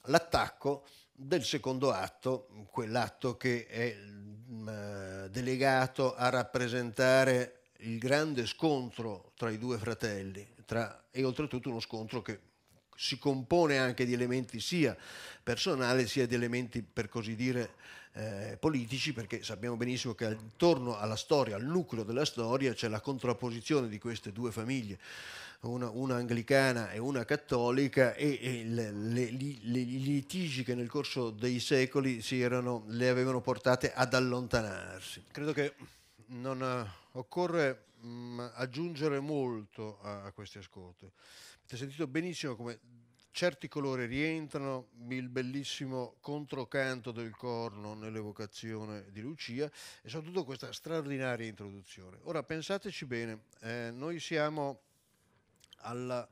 l'attacco del secondo atto, quell'atto che è mh, mm, delegato a rappresentare il grande scontro tra i due fratelli tra, e oltretutto uno scontro che si compone anche di elementi sia personali sia di elementi per così dire eh, politici perché sappiamo benissimo che attorno alla storia, al nucleo della storia c'è la contrapposizione di queste due famiglie una, una, anglicana e una cattolica e, e le, le, le, le, litigi che nel corso dei secoli erano, le avevano portate ad allontanarsi. Credo che non eh, occorre mh, mm, aggiungere molto a, a questi ascolti. Avete sentito benissimo come certi colori rientrano, il bellissimo controcanto del corno nell'evocazione di Lucia e soprattutto questa straordinaria introduzione. Ora pensateci bene, eh, noi siamo alla...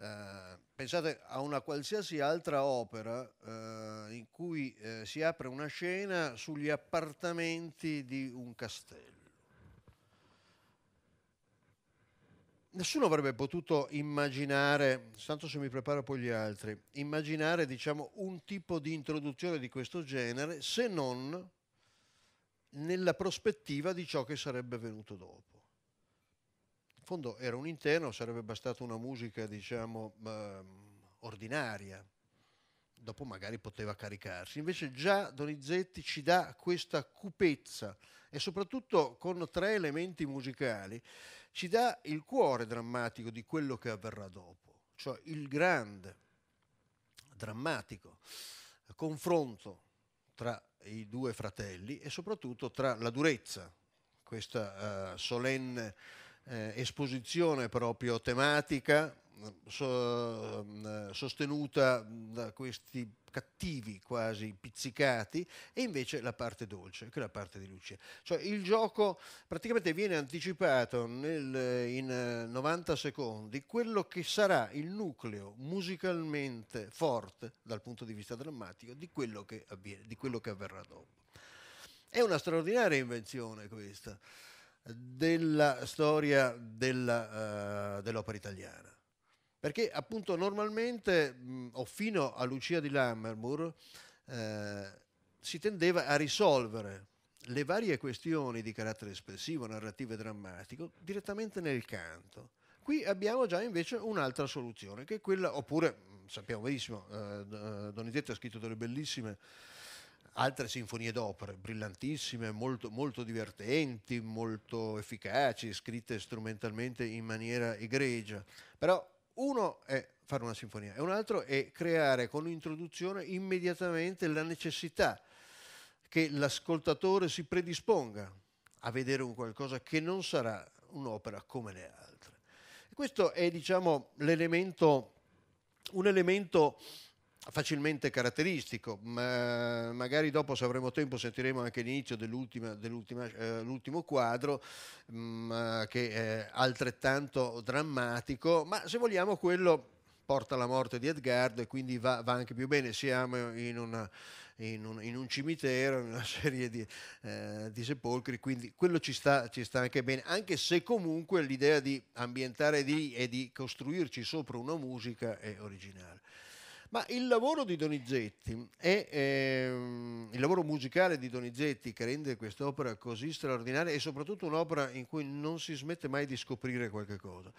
Eh, pensate a una qualsiasi altra opera eh, in cui eh, si apre una scena sugli appartamenti di un castello nessuno avrebbe potuto immaginare, tanto se mi preparo poi gli altri, immaginare diciamo, un tipo di introduzione di questo genere se non nella prospettiva di ciò che sarebbe venuto dopo. In fondo era un interno, sarebbe bastata una musica diciamo eh, ordinaria, dopo magari poteva caricarsi. Invece già Donizetti ci dà questa cupezza e soprattutto con tre elementi musicali ci dà il cuore drammatico di quello che avverrà dopo, cioè il grande, drammatico confronto tra i due fratelli e soprattutto tra la durezza, questa uh, solenne uh, esposizione proprio tematica so, eh, sostenuta da questi cattivi quasi pizzicati e invece la parte dolce che è la parte di Lucia cioè il gioco praticamente viene anticipato nel, in 90 eh, secondi quello che sarà il nucleo musicalmente forte dal punto di vista drammatico di quello che, avviene, di quello che avverrà dopo è una straordinaria invenzione questa della storia della, uh, dell'opera italiana perché appunto normalmente, mh, o fino a Lucia di Lammermoor, eh, si tendeva a risolvere le varie questioni di carattere espressivo, narrativo e drammatico direttamente nel canto. Qui abbiamo già invece un'altra soluzione, che è quella, oppure sappiamo benissimo, eh, eh, Donizetti ha scritto delle bellissime altre sinfonie d'opera, brillantissime, molto, molto, divertenti, molto efficaci, scritte strumentalmente in maniera egregia, però uno è fare una sinfonia e un altro è creare con l'introduzione immediatamente la necessità che l'ascoltatore si predisponga a vedere un qualcosa che non sarà un'opera come le altre. Questo è diciamo, l'elemento, un elemento facilmente caratteristico, ma magari dopo se avremo tempo sentiremo anche l'inizio dell'ultimo dell eh, quadro mh, mm, che è altrettanto drammatico, ma se vogliamo quello porta alla morte di Edgardo e quindi va, va anche più bene, siamo in, una, in, un, in, un, cimitero, in una serie di, eh, di sepolcri, quindi quello ci sta, ci sta, anche bene, anche se comunque l'idea di ambientare di e di costruirci sopra una musica è originale. Ma il lavoro di Donizetti e ehm, il lavoro musicale di Donizetti che rende quest'opera così straordinaria è soprattutto un'opera in cui non si smette mai di scoprire qualche cosa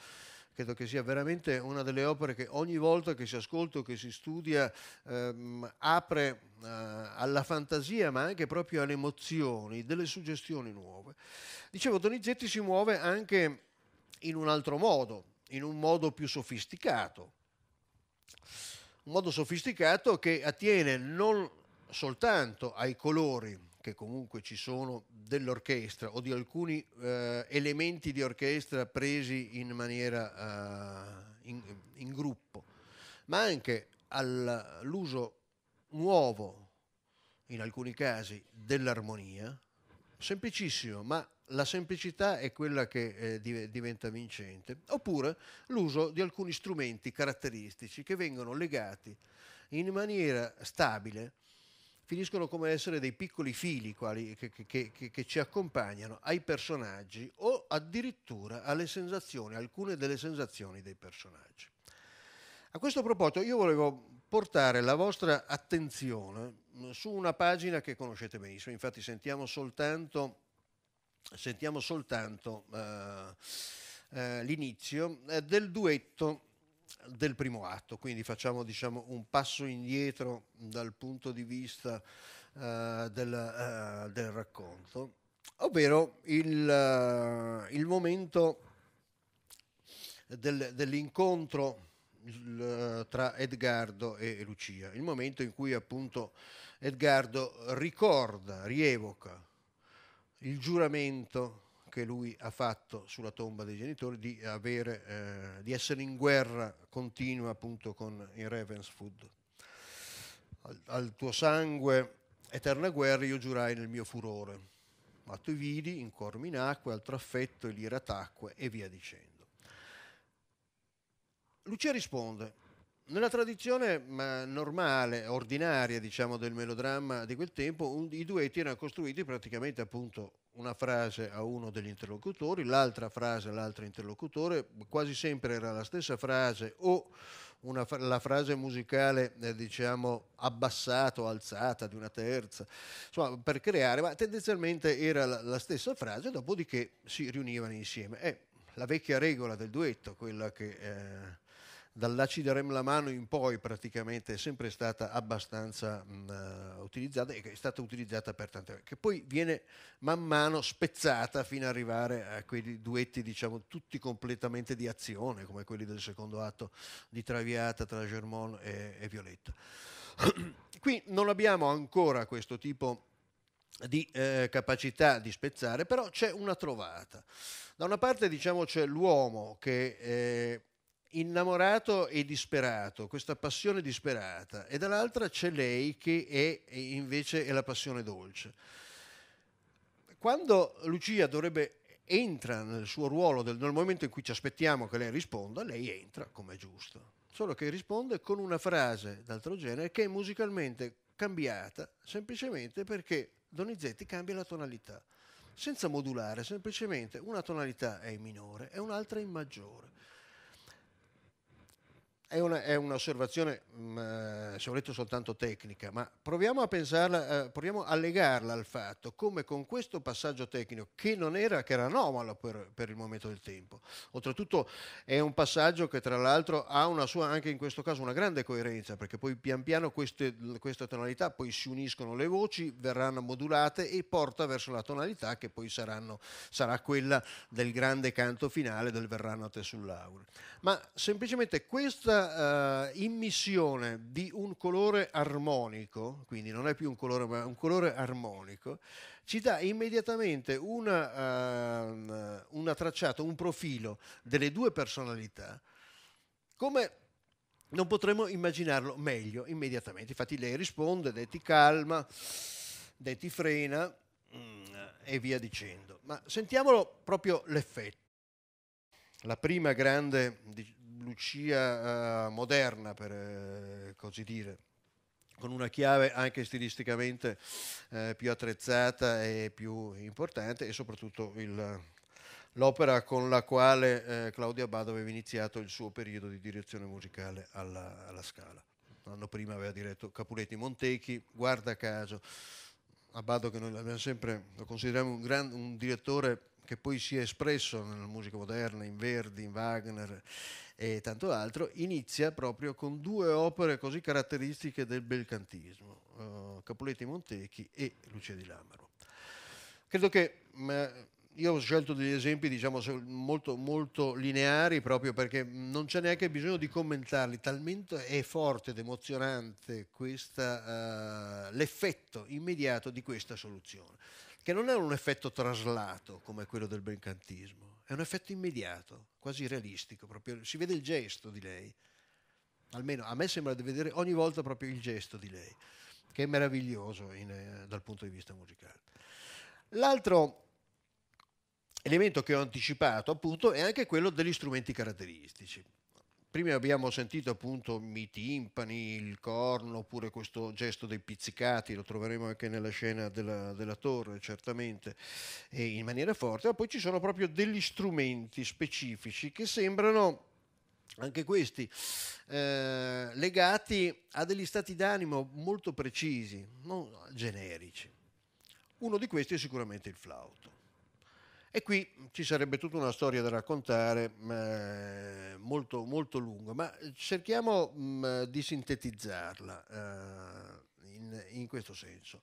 credo che sia veramente una delle opere che ogni volta che si ascolta o che si studia ehm, apre eh, alla fantasia ma anche proprio alle emozioni, delle suggestioni nuove. Dicevo, Donizetti si muove anche in un altro modo, in un modo più sofisticato modo sofisticato che attiene non soltanto ai colori che comunque ci sono dell'orchestra o di alcuni eh, elementi di orchestra presi in maniera eh, in, in, gruppo, ma anche all'uso nuovo, in alcuni casi, dell'armonia, semplicissimo, ma la semplicità è quella che eh, diventa vincente, oppure l'uso di alcuni strumenti caratteristici che vengono legati in maniera stabile, finiscono come essere dei piccoli fili quali, che, che, che, che, ci accompagnano ai personaggi o addirittura alle sensazioni, alcune delle sensazioni dei personaggi. A questo proposito io volevo portare la vostra attenzione su una pagina che conoscete benissimo, infatti sentiamo soltanto sentiamo soltanto eh, eh l'inizio eh, del duetto del primo atto, quindi facciamo diciamo, un passo indietro dal punto di vista eh, del, del, racconto, ovvero il, il momento del, dell'incontro tra Edgardo e Lucia, il momento in cui appunto Edgardo ricorda, rievoca il giuramento che lui ha fatto sulla tomba dei genitori di, avere, eh, di essere in guerra continua appunto con il Ravenswood. Al, al, tuo sangue, eterna guerra, io giurai nel mio furore, ma tu vidi, in cor nacque, altro affetto, e l'ira tacque e via dicendo. Lucia risponde, nella tradizione ma, normale, ordinaria, diciamo, del melodramma di quel tempo, un, i duetti erano costruiti praticamente appunto una frase a uno degli interlocutori, l'altra frase all'altro interlocutore, quasi sempre era la stessa frase o una, la frase musicale eh, diciamo abbassata o alzata di una terza, insomma per creare, ma tendenzialmente era la, la stessa frase, dopodiché si riunivano insieme. È eh, la vecchia regola del duetto, quella che... Eh, dall'acidarem la mano in poi praticamente è sempre stata abbastanza mh, mm, eh, utilizzata e è stata utilizzata per tante volte, che poi viene man mano spezzata fino ad arrivare a quei duetti, diciamo, tutti completamente di azione, come quelli del secondo atto di Traviata tra Germont e, e Violetta. Qui non abbiamo ancora questo tipo di eh, capacità di spezzare, però c'è una trovata. Da una parte diciamo c'è l'uomo che... Eh, innamorato e disperato, questa passione disperata, e dall'altra c'è lei che è invece è la passione dolce. Quando Lucia dovrebbe entra nel suo ruolo, del, nel momento in cui ci aspettiamo che lei risponda, lei entra, come è giusto, solo che risponde con una frase d'altro genere che è musicalmente cambiata semplicemente perché Donizetti cambia la tonalità, senza modulare, semplicemente una tonalità è in minore e un'altra in maggiore è, una, è un'osservazione, mh, mm, eh, soprattutto soltanto tecnica, ma proviamo a pensarla, eh, proviamo a legarla al fatto come con questo passaggio tecnico, che non era, che era anomalo per, per, il momento del tempo, oltretutto è un passaggio che tra l'altro ha una sua, anche in questo caso, una grande coerenza, perché poi pian piano queste, queste tonalità poi si uniscono le voci, verranno modulate e porta verso la tonalità che poi saranno, sarà quella del grande canto finale del Verranno a te sull'aure. Ma semplicemente questa eh, immissione di un colore armonico, quindi non è più un colore, ma un colore armonico, ci dà immediatamente una, eh, una tracciata, un profilo delle due personalità, come non potremmo immaginarlo meglio immediatamente. Infatti lei risponde, detti calma, detti frena mm, e via dicendo. Ma sentiamolo proprio l'effetto. La prima grande Lucia eh, moderna, per eh, così dire con una chiave anche stilisticamente eh, più attrezzata e più importante e soprattutto il, l'opera con la quale eh, Claudia Bado aveva iniziato il suo periodo di direzione musicale alla, alla Scala. L'anno prima aveva diretto Capuletti Montechi, guarda caso, Abbado che noi sempre, lo consideriamo un, gran, un direttore che poi si è espresso nella musica moderna, in Verdi, in Wagner, e tanto altro, inizia proprio con due opere così caratteristiche del belcantismo, uh, Capoletti Montecchi e Lucia di Lamaro. Credo che mh, mm, eh, io ho scelto degli esempi diciamo, molto, molto, lineari proprio perché non c'è neanche bisogno di commentarli, talmente è forte ed emozionante questa, uh, l'effetto immediato di questa soluzione, che non è un effetto traslato come quello del bencantismo, è un effetto immediato, quasi realistico, proprio. si vede il gesto di lei. Almeno a me sembra di vedere ogni volta proprio il gesto di lei, che è meraviglioso in, eh, dal punto di vista musicale. L'altro elemento che ho anticipato appunto è anche quello degli strumenti caratteristici. Prima abbiamo sentito appunto i timpani, il corno, oppure questo gesto dei pizzicati, lo troveremo anche nella scena della, della torre, certamente, in maniera forte. Ma poi ci sono proprio degli strumenti specifici che sembrano anche questi, eh, legati a degli stati d'animo molto precisi, non generici. Uno di questi è sicuramente il flauto. E qui ci sarebbe tutta una storia da raccontare eh, molto, molto lunga, ma cerchiamo mh, mm, di sintetizzarla eh, in, in questo senso,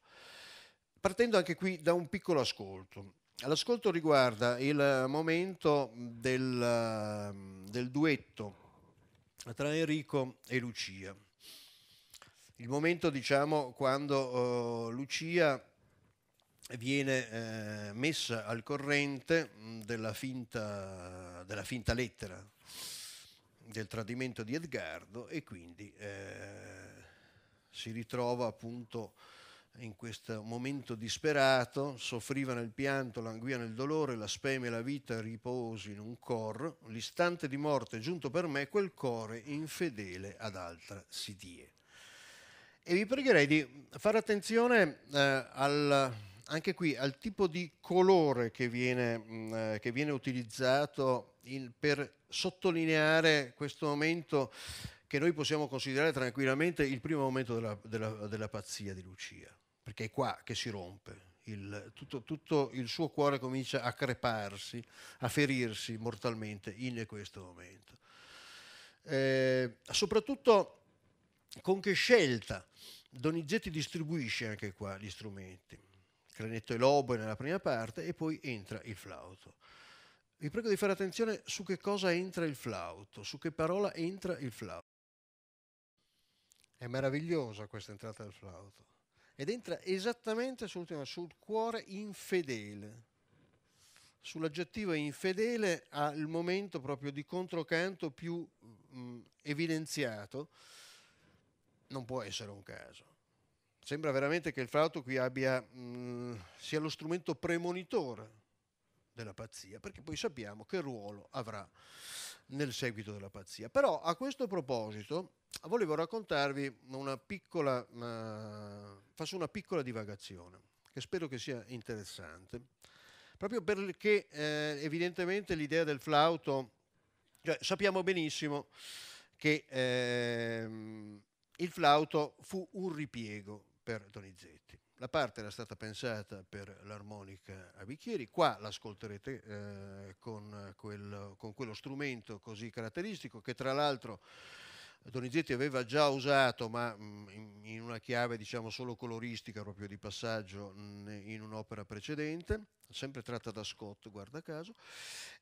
partendo anche qui da un piccolo ascolto. L'ascolto riguarda il momento del, mm, del, duetto tra Enrico e Lucia. Il momento, diciamo, quando uh, Lucia viene eh, messa al corrente della finta, della finta, lettera del tradimento di Edgardo e quindi eh, si ritrova appunto in questo momento disperato, soffriva nel pianto, languiva nel dolore, la speme la vita riposi in un cor, l'istante di morte giunto per me, quel core infedele ad altra si die. E vi pregherei di fare attenzione eh, al anche qui al tipo di colore che viene, mh, mm, eh, che viene utilizzato in, per sottolineare questo momento che noi possiamo considerare tranquillamente il primo momento della, della, della pazzia di Lucia, perché è qua che si rompe, il, tutto, tutto, il suo cuore comincia a creparsi, a ferirsi mortalmente in questo momento. Eh, soprattutto con che scelta Donizetti distribuisce anche qua gli strumenti. Cranetto e Lobo nella prima parte e poi entra il flauto. Vi prego di fare attenzione su che cosa entra il flauto, su che parola entra il flauto. È meravigliosa questa entrata del flauto. Ed entra esattamente sul cuore infedele. Sull'aggettivo infedele al momento proprio di controcanto più mh, mm, evidenziato, non può essere un caso Sembra veramente che il flauto qui abbia, mh, mm, sia lo strumento premonitore della pazzia, perché poi sappiamo che ruolo avrà nel seguito della pazzia. Però a questo proposito volevo raccontarvi una piccola, una, faccio una piccola divagazione, che spero che sia interessante, proprio perché eh, evidentemente l'idea del flauto, cioè, sappiamo benissimo che eh, il flauto fu un ripiego per Donizetti. La parte era stata pensata per l'armonica a bicchieri, qua l'ascolterete eh, con, quel, con quello strumento così caratteristico che tra l'altro Donizetti aveva già usato, ma mm, in una chiave diciamo solo coloristica, proprio di passaggio, mm, in un'opera precedente, sempre tratta da Scott, guarda caso.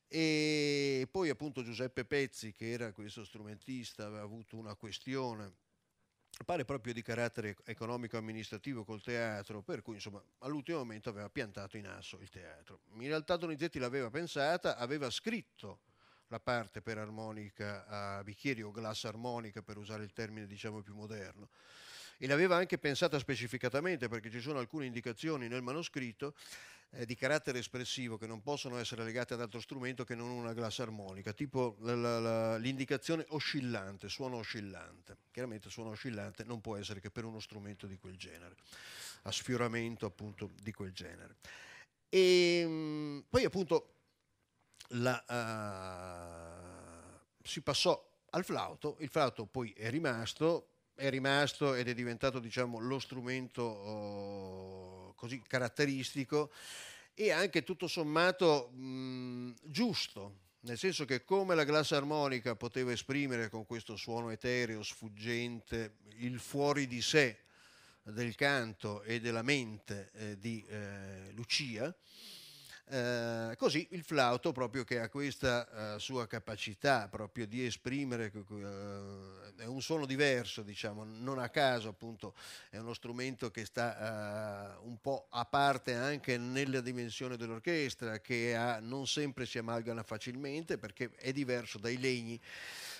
E poi appunto Giuseppe Pezzi, che era questo strumentista, aveva avuto una questione pare proprio di carattere economico-amministrativo col teatro, per cui insomma all'ultimo momento aveva piantato in asso il teatro. In realtà Donizetti l'aveva pensata, aveva scritto la parte per armonica a bicchieri o glass armonica per usare il termine diciamo più moderno e l'aveva anche pensata specificatamente perché ci sono alcune indicazioni nel manoscritto eh, di carattere espressivo che non possono essere legate ad altro strumento che non una glassarmonica, tipo la, la, la, l'indicazione oscillante, suono oscillante. Chiaramente suono oscillante non può essere che per uno strumento di quel genere, a sfioramento appunto di quel genere. E ehm, poi appunto la, uh, si passò al flauto, il flauto poi è rimasto è rimasto ed è diventato diciamo, lo strumento oh, così caratteristico e anche tutto sommato mh, mm, giusto, nel senso che come la glassa armonica poteva esprimere con questo suono etereo, sfuggente, il fuori di sé del canto e della mente eh, di eh, Lucia, eh, così il flauto, proprio che ha questa eh, sua capacità proprio di esprimere, eh, è un suono diverso, diciamo, non a caso appunto è uno strumento che sta eh, un po' a parte anche nella dimensione dell'orchestra, che ha, non sempre si amalgana facilmente perché è diverso dai legni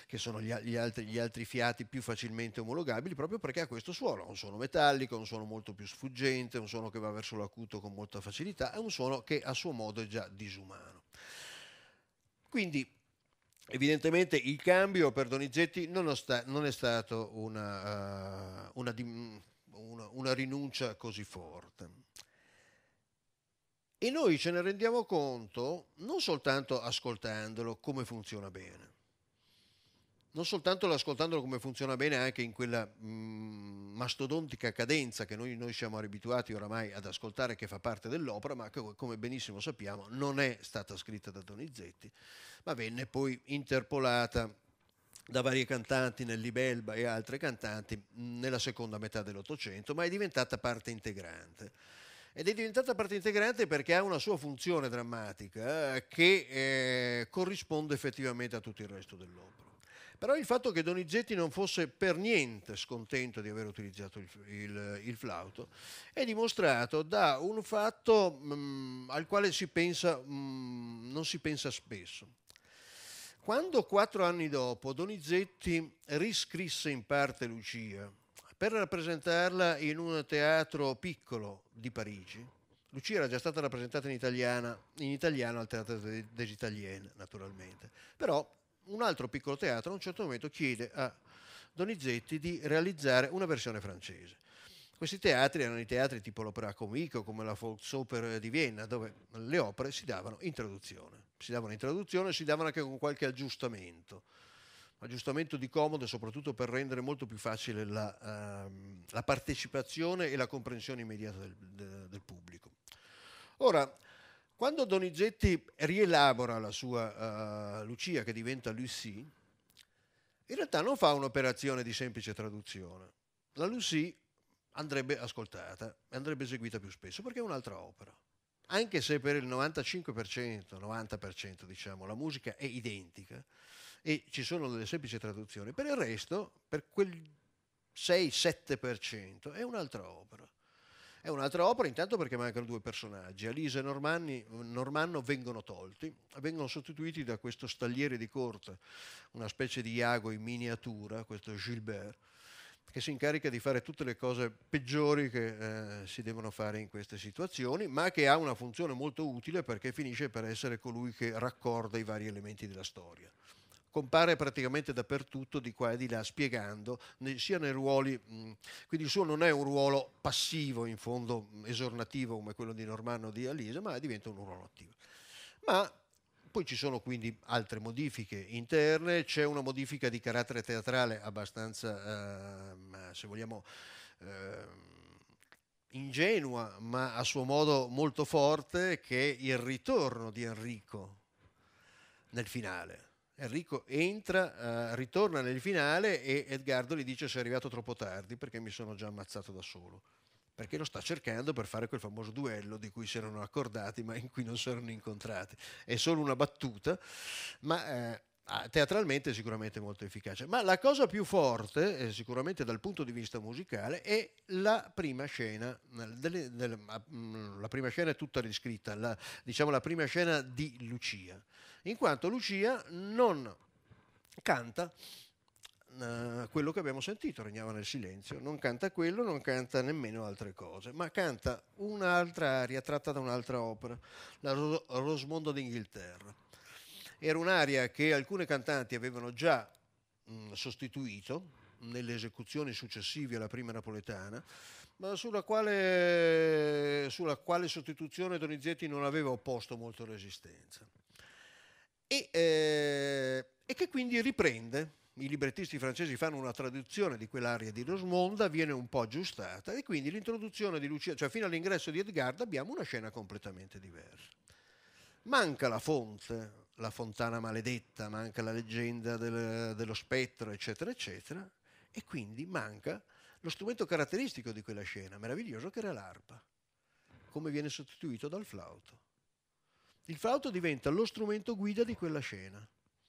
che sono gli, gli, altri, gli altri fiati più facilmente omologabili, proprio perché ha questo suono, un suono metallico, un suono molto più sfuggente, un suono che va verso l'acuto con molta facilità, è un suono che a suo modo è già disumano. Quindi Evidentemente il cambio per Donizetti non, sta, non è stato una, uh, una, una, una, rinuncia così forte. E noi ce ne rendiamo conto non soltanto ascoltandolo come funziona bene, non soltanto ascoltandolo come funziona bene anche in quella mh, mm, mastodontica cadenza che noi, noi, siamo abituati oramai ad ascoltare che fa parte dell'opera, ma che come benissimo sappiamo non è stata scritta da Donizetti, ma venne poi interpolata da varie cantanti, nell'Ibelba e altre cantanti, mm, nella seconda metà dell'Ottocento, ma è diventata parte integrante ed è diventata parte integrante perché ha una sua funzione drammatica eh, che eh, corrisponde effettivamente a tutto il resto dell'opera. Però il fatto che Donizetti non fosse per niente scontento di aver utilizzato il, il, il flauto è dimostrato da un fatto mh, mm, al quale si pensa, mh, mm, non si pensa spesso. Quando quattro anni dopo Donizetti riscrisse in parte Lucia per rappresentarla in un teatro piccolo di Parigi, Lucia era già stata rappresentata in, italiana, in italiano al Teatro des Italiennes, naturalmente, però un altro piccolo teatro a un certo momento chiede a Donizetti di realizzare una versione francese. Questi teatri erano i teatri tipo l'Opera Comico, come la Volksoper di Vienna, dove le opere si davano in traduzione. Si davano in traduzione e si davano anche con qualche aggiustamento. Aggiustamento di comodo, soprattutto per rendere molto più facile la, ehm, la partecipazione e la comprensione immediata del, de, del pubblico. Ora, quando Donizetti rielabora la sua uh, Lucia che diventa Lucie, in realtà non fa un'operazione di semplice traduzione. La Lucie andrebbe ascoltata, andrebbe eseguita più spesso perché è un'altra opera. Anche se per il 95%, 90% diciamo, la musica è identica e ci sono delle semplici traduzioni, per il resto, per quel 6-7% è un'altra opera. È un'altra opera intanto perché mancano due personaggi, Alisa e Normanni, Normanno vengono tolti, vengono sostituiti da questo stagliere di corte, una specie di iago in miniatura, questo Gilbert, che si incarica di fare tutte le cose peggiori che eh, si devono fare in queste situazioni, ma che ha una funzione molto utile perché finisce per essere colui che raccorda i vari elementi della storia compare praticamente dappertutto di qua e di là spiegando sia nei ruoli quindi il suo non è un ruolo passivo in fondo esornativo come quello di Normanno o di Alisa ma diventa un ruolo attivo ma poi ci sono quindi altre modifiche interne c'è una modifica di carattere teatrale abbastanza eh, se vogliamo eh, ingenua ma a suo modo molto forte che è il ritorno di Enrico nel finale Enrico entra, uh, ritorna nel finale e Edgardo gli dice sei arrivato troppo tardi perché mi sono già ammazzato da solo. Perché lo sta cercando per fare quel famoso duello di cui si erano accordati ma in cui non si erano incontrati. È solo una battuta, ma eh, teatralmente sicuramente molto efficace. Ma la cosa più forte, eh, sicuramente dal punto di vista musicale, è la prima scena. Delle, delle, mm, la prima scena è tutta riscritta, la, diciamo la prima scena di Lucia in quanto Lucia non canta eh, quello che abbiamo sentito, regnava nel silenzio, non canta quello, non canta nemmeno altre cose, ma canta un'altra aria tratta da un'altra opera, la Ro- Rosmondo d'Inghilterra. Era un'aria che alcune cantanti avevano già mh, mm, sostituito nelle esecuzioni successive alla prima napoletana, ma sulla quale, sulla quale sostituzione Donizetti non aveva opposto molto resistenza e, eh, e che quindi riprende. I librettisti francesi fanno una traduzione di quell'aria di Rosmonda, viene un po' aggiustata e quindi l'introduzione di Lucia, cioè fino all'ingresso di Edgarda abbiamo una scena completamente diversa. Manca la fonte, la fontana maledetta, manca la leggenda del, dello spettro, eccetera, eccetera, e quindi manca lo strumento caratteristico di quella scena, meraviglioso che era l'arpa, come viene sostituito dal flauto. Il flauto diventa lo strumento guida di quella scena.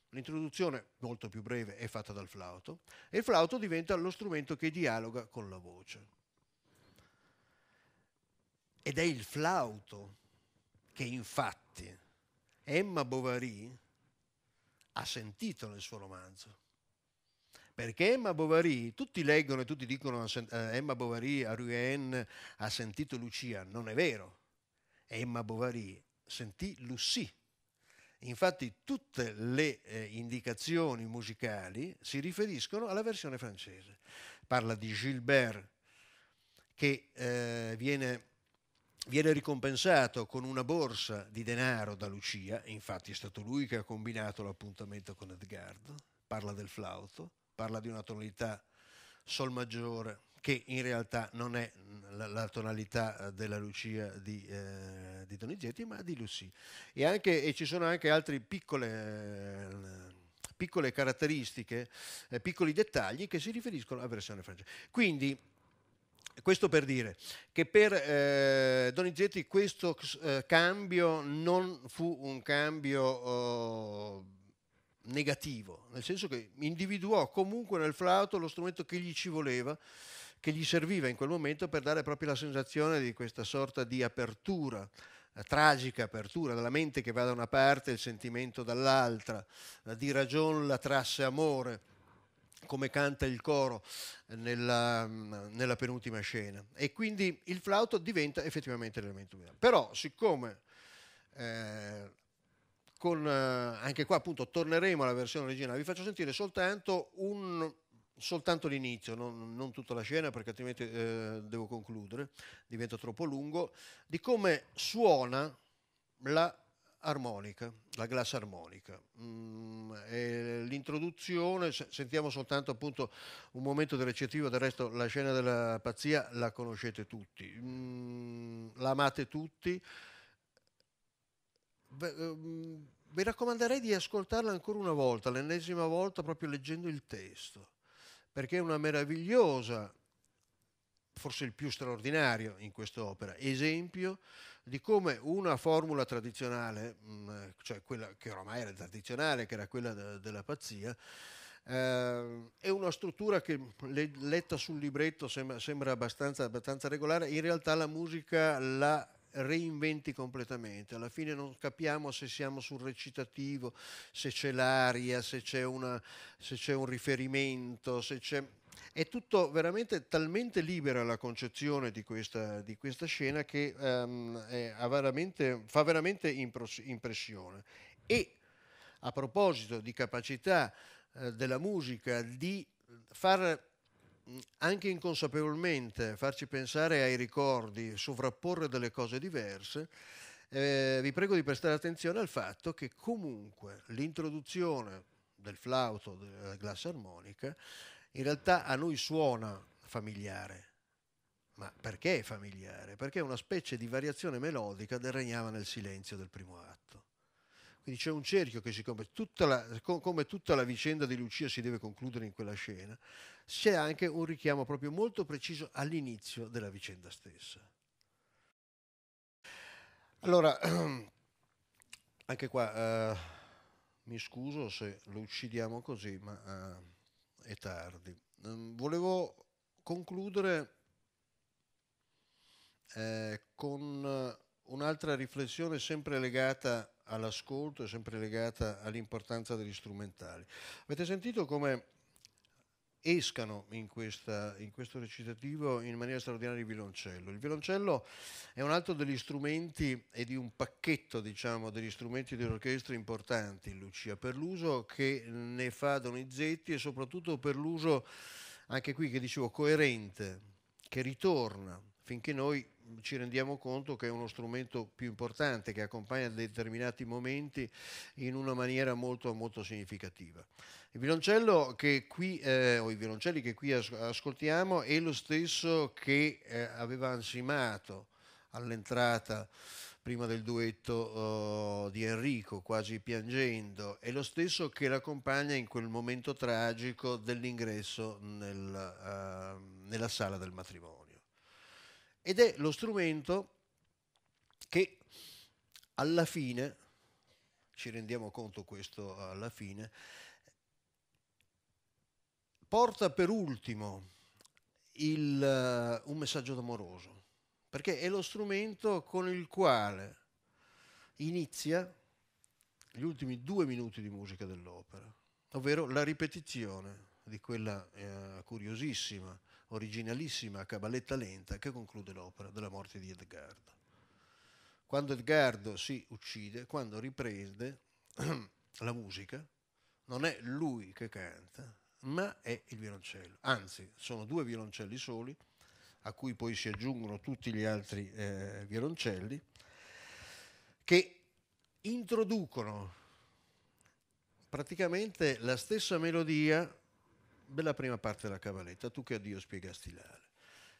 L'introduzione, molto più breve, è fatta dal flauto e il flauto diventa lo strumento che dialoga con la voce. Ed è il flauto che infatti Emma Bovary ha sentito nel suo romanzo. Perché Emma Bovary, tutti leggono e tutti dicono eh, Emma Bovary, a Aruen ha sentito Lucia, non è vero. Emma Bovary sentì Lussy. Infatti tutte le eh, indicazioni musicali si riferiscono alla versione francese. Parla di Gilbert che eh, viene, viene, ricompensato con una borsa di denaro da Lucia, infatti è stato lui che ha combinato l'appuntamento con Edgardo, parla del flauto, parla di una tonalità sol maggiore che in realtà non è la, la tonalità eh, della Lucia di, eh, di, Donizetti, ma di Lucy. E, anche, e ci sono anche altre piccole... Eh, piccole caratteristiche, eh, piccoli dettagli che si riferiscono alla versione francese. Quindi, questo per dire che per eh, Donizetti questo eh, cambio non fu un cambio oh, negativo, nel senso che individuò comunque nel flauto lo strumento che gli ci voleva che gli serviva in quel momento per dare proprio la sensazione di questa sorta di apertura eh, tragica apertura della mente che va da una parte e il sentimento dall'altra, eh, di ragion la trasse amore, come canta il coro eh, nella, mm, nella penultima scena. E quindi il flauto diventa effettivamente l'elemento dominante. Però siccome eh, con, eh, anche qua appunto torneremo alla versione originale, vi faccio sentire soltanto un soltanto l'inizio, non, non, tutta la scena perché altrimenti eh, devo concludere, diventa troppo lungo, di come suona la armonica, la glass armonica. Mm, l'introduzione, sentiamo soltanto appunto un momento del recettivo, del resto la scena della pazzia la conoscete tutti, mm, la amate tutti. Beh, um, vi raccomanderei di ascoltarla ancora una volta, l'ennesima volta, proprio leggendo il testo perché è una meravigliosa, forse il più straordinario in quest'opera, esempio di come una formula tradizionale, mm, cioè quella che oramai era tradizionale, che era quella della pazzia, eh, è una struttura che letta sul libretto sembra, sembra abbastanza, abbastanza regolare, in realtà la musica la reinventi completamente. Alla fine non capiamo se siamo sul recitativo, se c'è l'aria, se c'è, una, se c'è un riferimento, se c'è... È tutto veramente talmente libera la concezione di questa, di questa scena che um, è, veramente, fa veramente impros- impressione. E a proposito di capacità eh, della musica di far anche inconsapevolmente farci pensare ai ricordi, sovrapporre delle cose diverse, eh, vi prego di prestare attenzione al fatto che comunque l'introduzione del flauto, della glassarmonica, in realtà a noi suona familiare. Ma perché familiare? Perché è una specie di variazione melodica del regnava nel silenzio del primo atto. Quindi c'è un cerchio che si compie, tutta la, come tutta la vicenda di Lucia si deve concludere in quella scena, c'è anche un richiamo proprio molto preciso all'inizio della vicenda stessa. Allora, anche qua eh, mi scuso se lo uccidiamo così, ma eh, è tardi. Mm, volevo concludere eh, con Un'altra riflessione sempre legata all'ascolto e sempre legata all'importanza degli strumentali. Avete sentito come escano in, questa, in, questo recitativo in maniera straordinaria il violoncello. Il violoncello è un altro degli strumenti e di un pacchetto diciamo, degli strumenti dell'orchestra importanti Lucia, per l'uso che ne fa Donizetti e soprattutto per l'uso, anche qui che dicevo, coerente, che ritorna finché noi ci rendiamo conto che è uno strumento più importante che accompagna determinati momenti in una maniera molto, molto significativa. Il violoncello che qui, eh, o i violoncelli che qui ascoltiamo è lo stesso che eh, aveva ansimato all'entrata prima del duetto uh, di Enrico, quasi piangendo, è lo stesso che l'accompagna in quel momento tragico dell'ingresso nel, uh, nella sala del matrimonio ed è lo strumento che alla fine, ci rendiamo conto questo alla fine, porta per ultimo il, uh, un messaggio d'amoroso, perché è lo strumento con il quale inizia gli ultimi due minuti di musica dell'opera, ovvero la ripetizione di quella uh, curiosissima originalissima cabaletta lenta che conclude l'opera della morte di Edgardo. Quando Edgardo si uccide, quando riprende la musica, non è lui che canta, ma è il violoncello. Anzi, sono due violoncelli soli, a cui poi si aggiungono tutti gli altri eh, violoncelli, che introducono praticamente la stessa melodia bella prima parte della cavaletta, tu che a Dio spiegasti l'ale,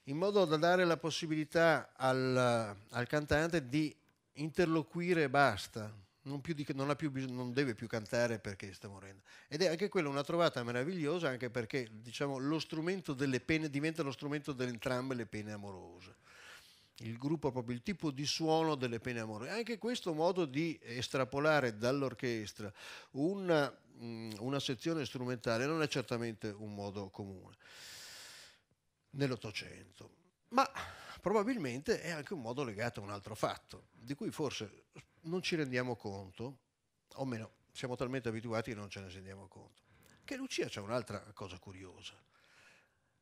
in modo da dare la possibilità al, al cantante di interloquire e basta, non, più di, non, più bisogno, non deve più cantare perché sta morendo. Ed è anche quella una trovata meravigliosa, anche perché diciamo, lo strumento delle pene diventa lo strumento di entrambe le pene amorose il gruppo, proprio il tipo di suono delle pene amore. Anche questo modo di estrapolare dall'orchestra una, mm, una sezione strumentale non è certamente un modo comune nell'Ottocento, ma probabilmente è anche un modo legato a un altro fatto, di cui forse non ci rendiamo conto, o meno siamo talmente abituati che non ce ne rendiamo conto, che Lucia c'è un'altra cosa curiosa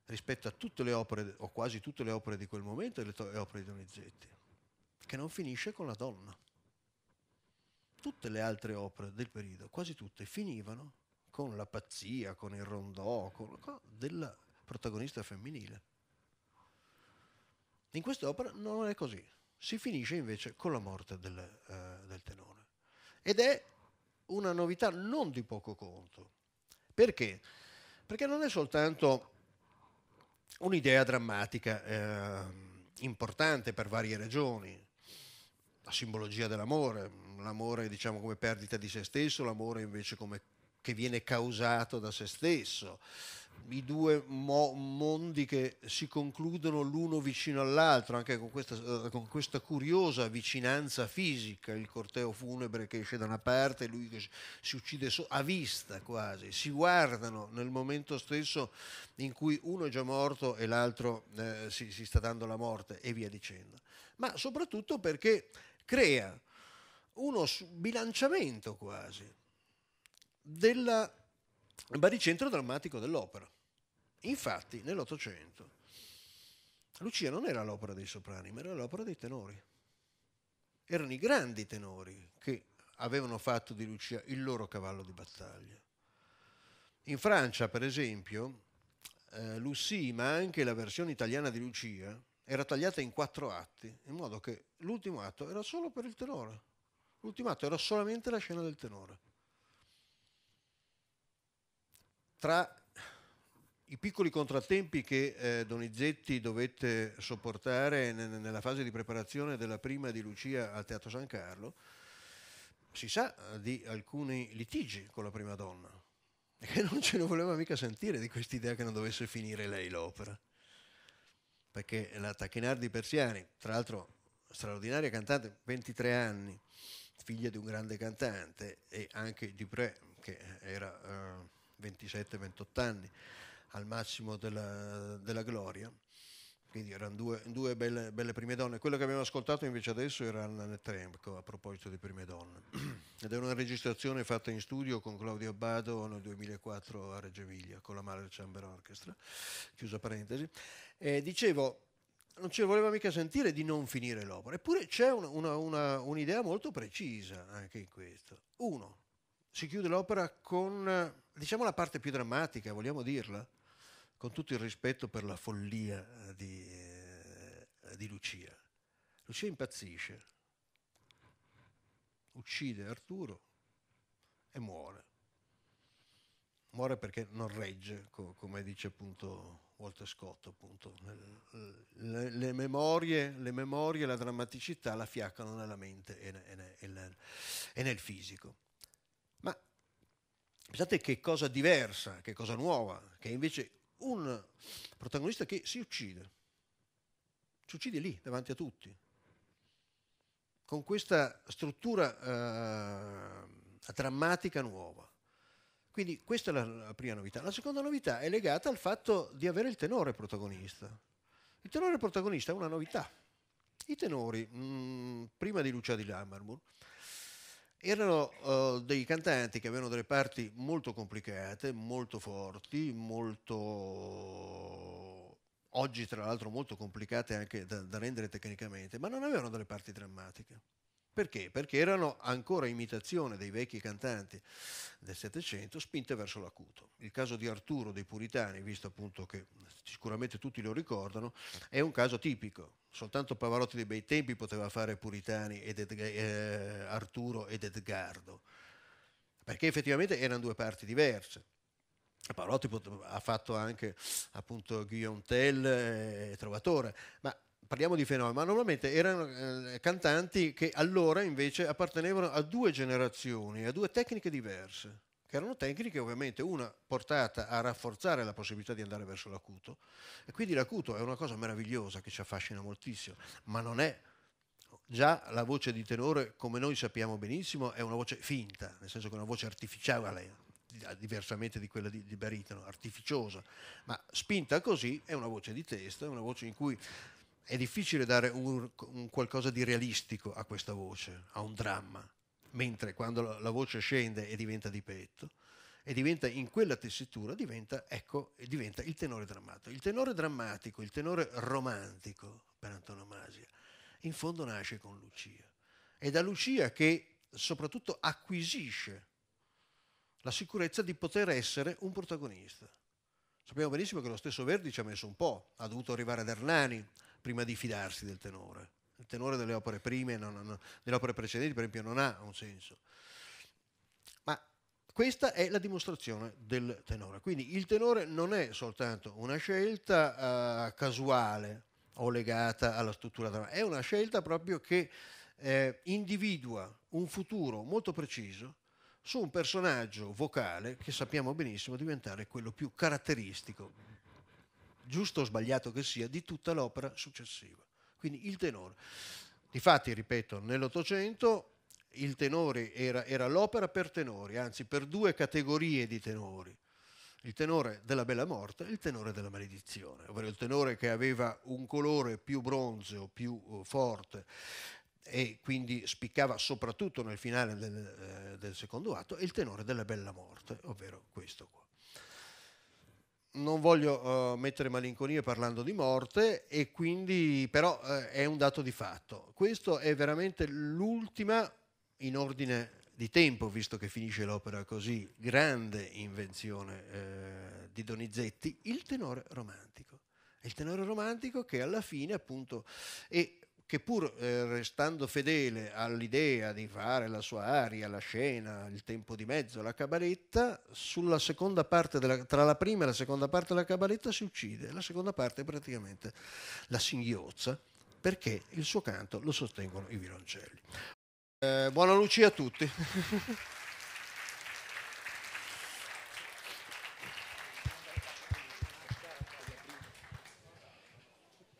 rispetto a tutte le opere, o quasi tutte le opere di quel momento, e le, to- le opere di Donizetti, che non finisce con la donna. Tutte le altre opere del periodo, quasi tutte, finivano con la pazzia, con il rondò, con, con della protagonista femminile. In quest'opera non è così, si finisce invece con la morte del, eh, del tenore. Ed è una novità non di poco conto. Perché? Perché non è soltanto un'idea drammatica eh, importante per varie ragioni. La simbologia dell'amore, l'amore diciamo come perdita di se stesso, l'amore invece come che viene causato da se stesso. I due mo mondi che si concludono l'uno vicino all'altro, anche con questa, eh, con questa, curiosa vicinanza fisica, il corteo funebre che esce da una parte, lui che si uccide so a vista quasi, si guardano nel momento stesso in cui uno è già morto e l'altro eh, si, si sta dando la morte e via dicendo, ma soprattutto perché crea uno bilanciamento quasi del baricentro drammatico dell'opera. Infatti, nell'Ottocento, Lucia non era l'opera dei soprani, ma era l'opera dei tenori. Erano i grandi tenori che avevano fatto di Lucia il loro cavallo di battaglia. In Francia, per esempio, eh, Lucie, ma anche la versione italiana di Lucia, era tagliata in quattro atti, in modo che l'ultimo atto era solo per il tenore. L'ultimo atto era solamente la scena del tenore. tra i piccoli contrattempi che eh, Donizetti dovette sopportare n- nella fase di preparazione della prima di Lucia al Teatro San Carlo, si sa eh, di alcuni litigi con la prima donna, che non ce ne voleva mica sentire di quest'idea che non dovesse finire lei l'opera. Perché la Tacchinardi Persiani, tra l'altro straordinaria cantante, 23 anni, figlia di un grande cantante, e anche Dupré, che era... Eh, 27-28 anni, al massimo della, della gloria. Quindi erano due, due belle, belle, prime donne. Quello che abbiamo ascoltato invece adesso era Anna Netrenko a proposito di prime donne. Ed è una registrazione fatta in studio con Claudio Abbado nel 2004 a Reggio Emilia con la Mahler Chamber Orchestra, chiusa parentesi. E dicevo, non ci voleva mica sentire di non finire l'opera. Eppure c'è una, una, una, un'idea molto precisa anche in questo. Uno, si chiude l'opera con diciamo la parte più drammatica, vogliamo dirla, con tutto il rispetto per la follia eh, di, eh, di Lucia. Lucia impazzisce, uccide Arturo e muore. Muore perché non regge, co- come dice appunto Walter Scott, appunto. Le, le, memorie, le, memorie, la drammaticità la fiaccano nella mente e, nel, e nel, e nel fisico. Pensate che cosa diversa, che cosa nuova, che è invece un protagonista che si uccide. Si uccide lì, davanti a tutti. Con questa struttura eh, drammatica nuova. Quindi questa è la, prima novità. La seconda novità è legata al fatto di avere il tenore protagonista. Il tenore protagonista è una novità. I tenori, mh, mm, prima di Lucia di Lammermoor, erano uh, dei cantanti che avevano delle parti molto complicate, molto forti, molto oggi tra l'altro molto complicate anche da, da rendere tecnicamente, ma non avevano delle parti drammatiche. Perché? Perché erano ancora imitazione dei vecchi cantanti del Settecento spinte verso l'acuto. Il caso di Arturo dei Puritani, visto appunto che sicuramente tutti lo ricordano, è un caso tipico. Soltanto Pavarotti dei bei tempi poteva fare Puritani ed Edg- eh, Arturo ed Edgardo, perché effettivamente erano due parti diverse. Pavarotti pot- ha fatto anche appunto Guillaume Tell e eh, Trovatore, ma parliamo di fenomeni, ma normalmente erano eh, cantanti che allora invece appartenevano a due generazioni, a due tecniche diverse, che erano tecniche ovviamente una portata a rafforzare la possibilità di andare verso l'acuto, e quindi l'acuto è una cosa meravigliosa che ci affascina moltissimo, ma non è già la voce di tenore, come noi sappiamo benissimo, è una voce finta, nel senso che è una voce artificiale, diversamente di quella di, di baritono, artificiosa, ma spinta così è una voce di testa, è una voce in cui è difficile dare un, un qualcosa di realistico a questa voce, a un dramma, mentre quando la voce scende e diventa di petto, e diventa in quella tessitura, diventa, ecco, diventa il tenore drammatico. Il tenore drammatico, il tenore romantico, per antonomasia, in fondo nasce con Lucia. È da Lucia che soprattutto acquisisce la sicurezza di poter essere un protagonista. Sappiamo benissimo che lo stesso Verdi ci ha messo un po', ha dovuto arrivare ad Ernani prima di fidarsi del tenore. Il tenore delle opere prime, non, non, delle opere precedenti, per esempio, non ha un senso. Ma questa è la dimostrazione del tenore. Quindi il tenore non è soltanto una scelta eh, casuale o legata alla struttura drammatica, è una scelta proprio che eh, individua un futuro molto preciso su un personaggio vocale che sappiamo benissimo diventare quello più caratteristico giusto o sbagliato che sia, di tutta l'opera successiva. Quindi il tenore. Difatti, ripeto, nell'Ottocento il tenore era, era l'opera per tenori, anzi per due categorie di tenori. Il tenore della bella morte e il tenore della maledizione, ovvero il tenore che aveva un colore più bronzeo, più eh, forte e quindi spiccava soprattutto nel finale del, eh, del secondo atto, e il tenore della bella morte, ovvero questo qua non voglio uh, mettere malinconie parlando di morte e quindi però uh, è un dato di fatto. Questo è veramente l'ultima in ordine di tempo, visto che finisce l'opera così, grande invenzione eh, di Donizetti, il tenore romantico. Il tenore romantico che alla fine appunto è che pur eh, restando fedele all'idea di fare la sua aria, la scena, il tempo di mezzo, la cabaretta, della, tra la prima e la seconda parte della cabaretta si uccide, la seconda parte è praticamente la singhiozza perché il suo canto lo sostengono i violoncelli. Eh, buona Lucia a tutti.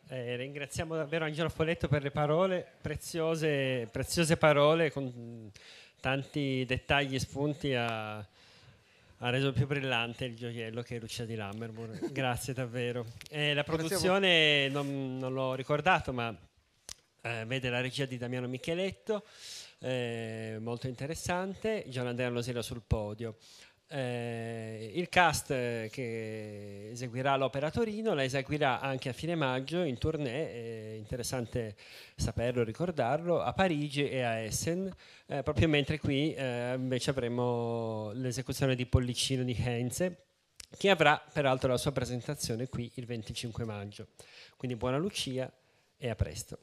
Eh, ringraziamo davvero Angelo Folletto per le parole, preziose, preziose parole con tanti dettagli e spunti a, ha reso più brillante il gioiello che è Lucia di Lammermoor. Grazie davvero. Eh, la produzione non, non, l'ho ricordato, ma eh, vede la regia di Damiano Micheletto, eh, molto interessante, John Andrea Losella sul podio. Eh, il cast che eseguirà l'opera a Torino la eseguirà anche a fine maggio in tournée, è eh, interessante saperlo, ricordarlo, a Parigi e a Essen, eh, proprio mentre qui eh, invece avremo l'esecuzione di Pollicino di Henze, che avrà peraltro la sua presentazione qui il 25 maggio. Quindi buona Lucia e a presto.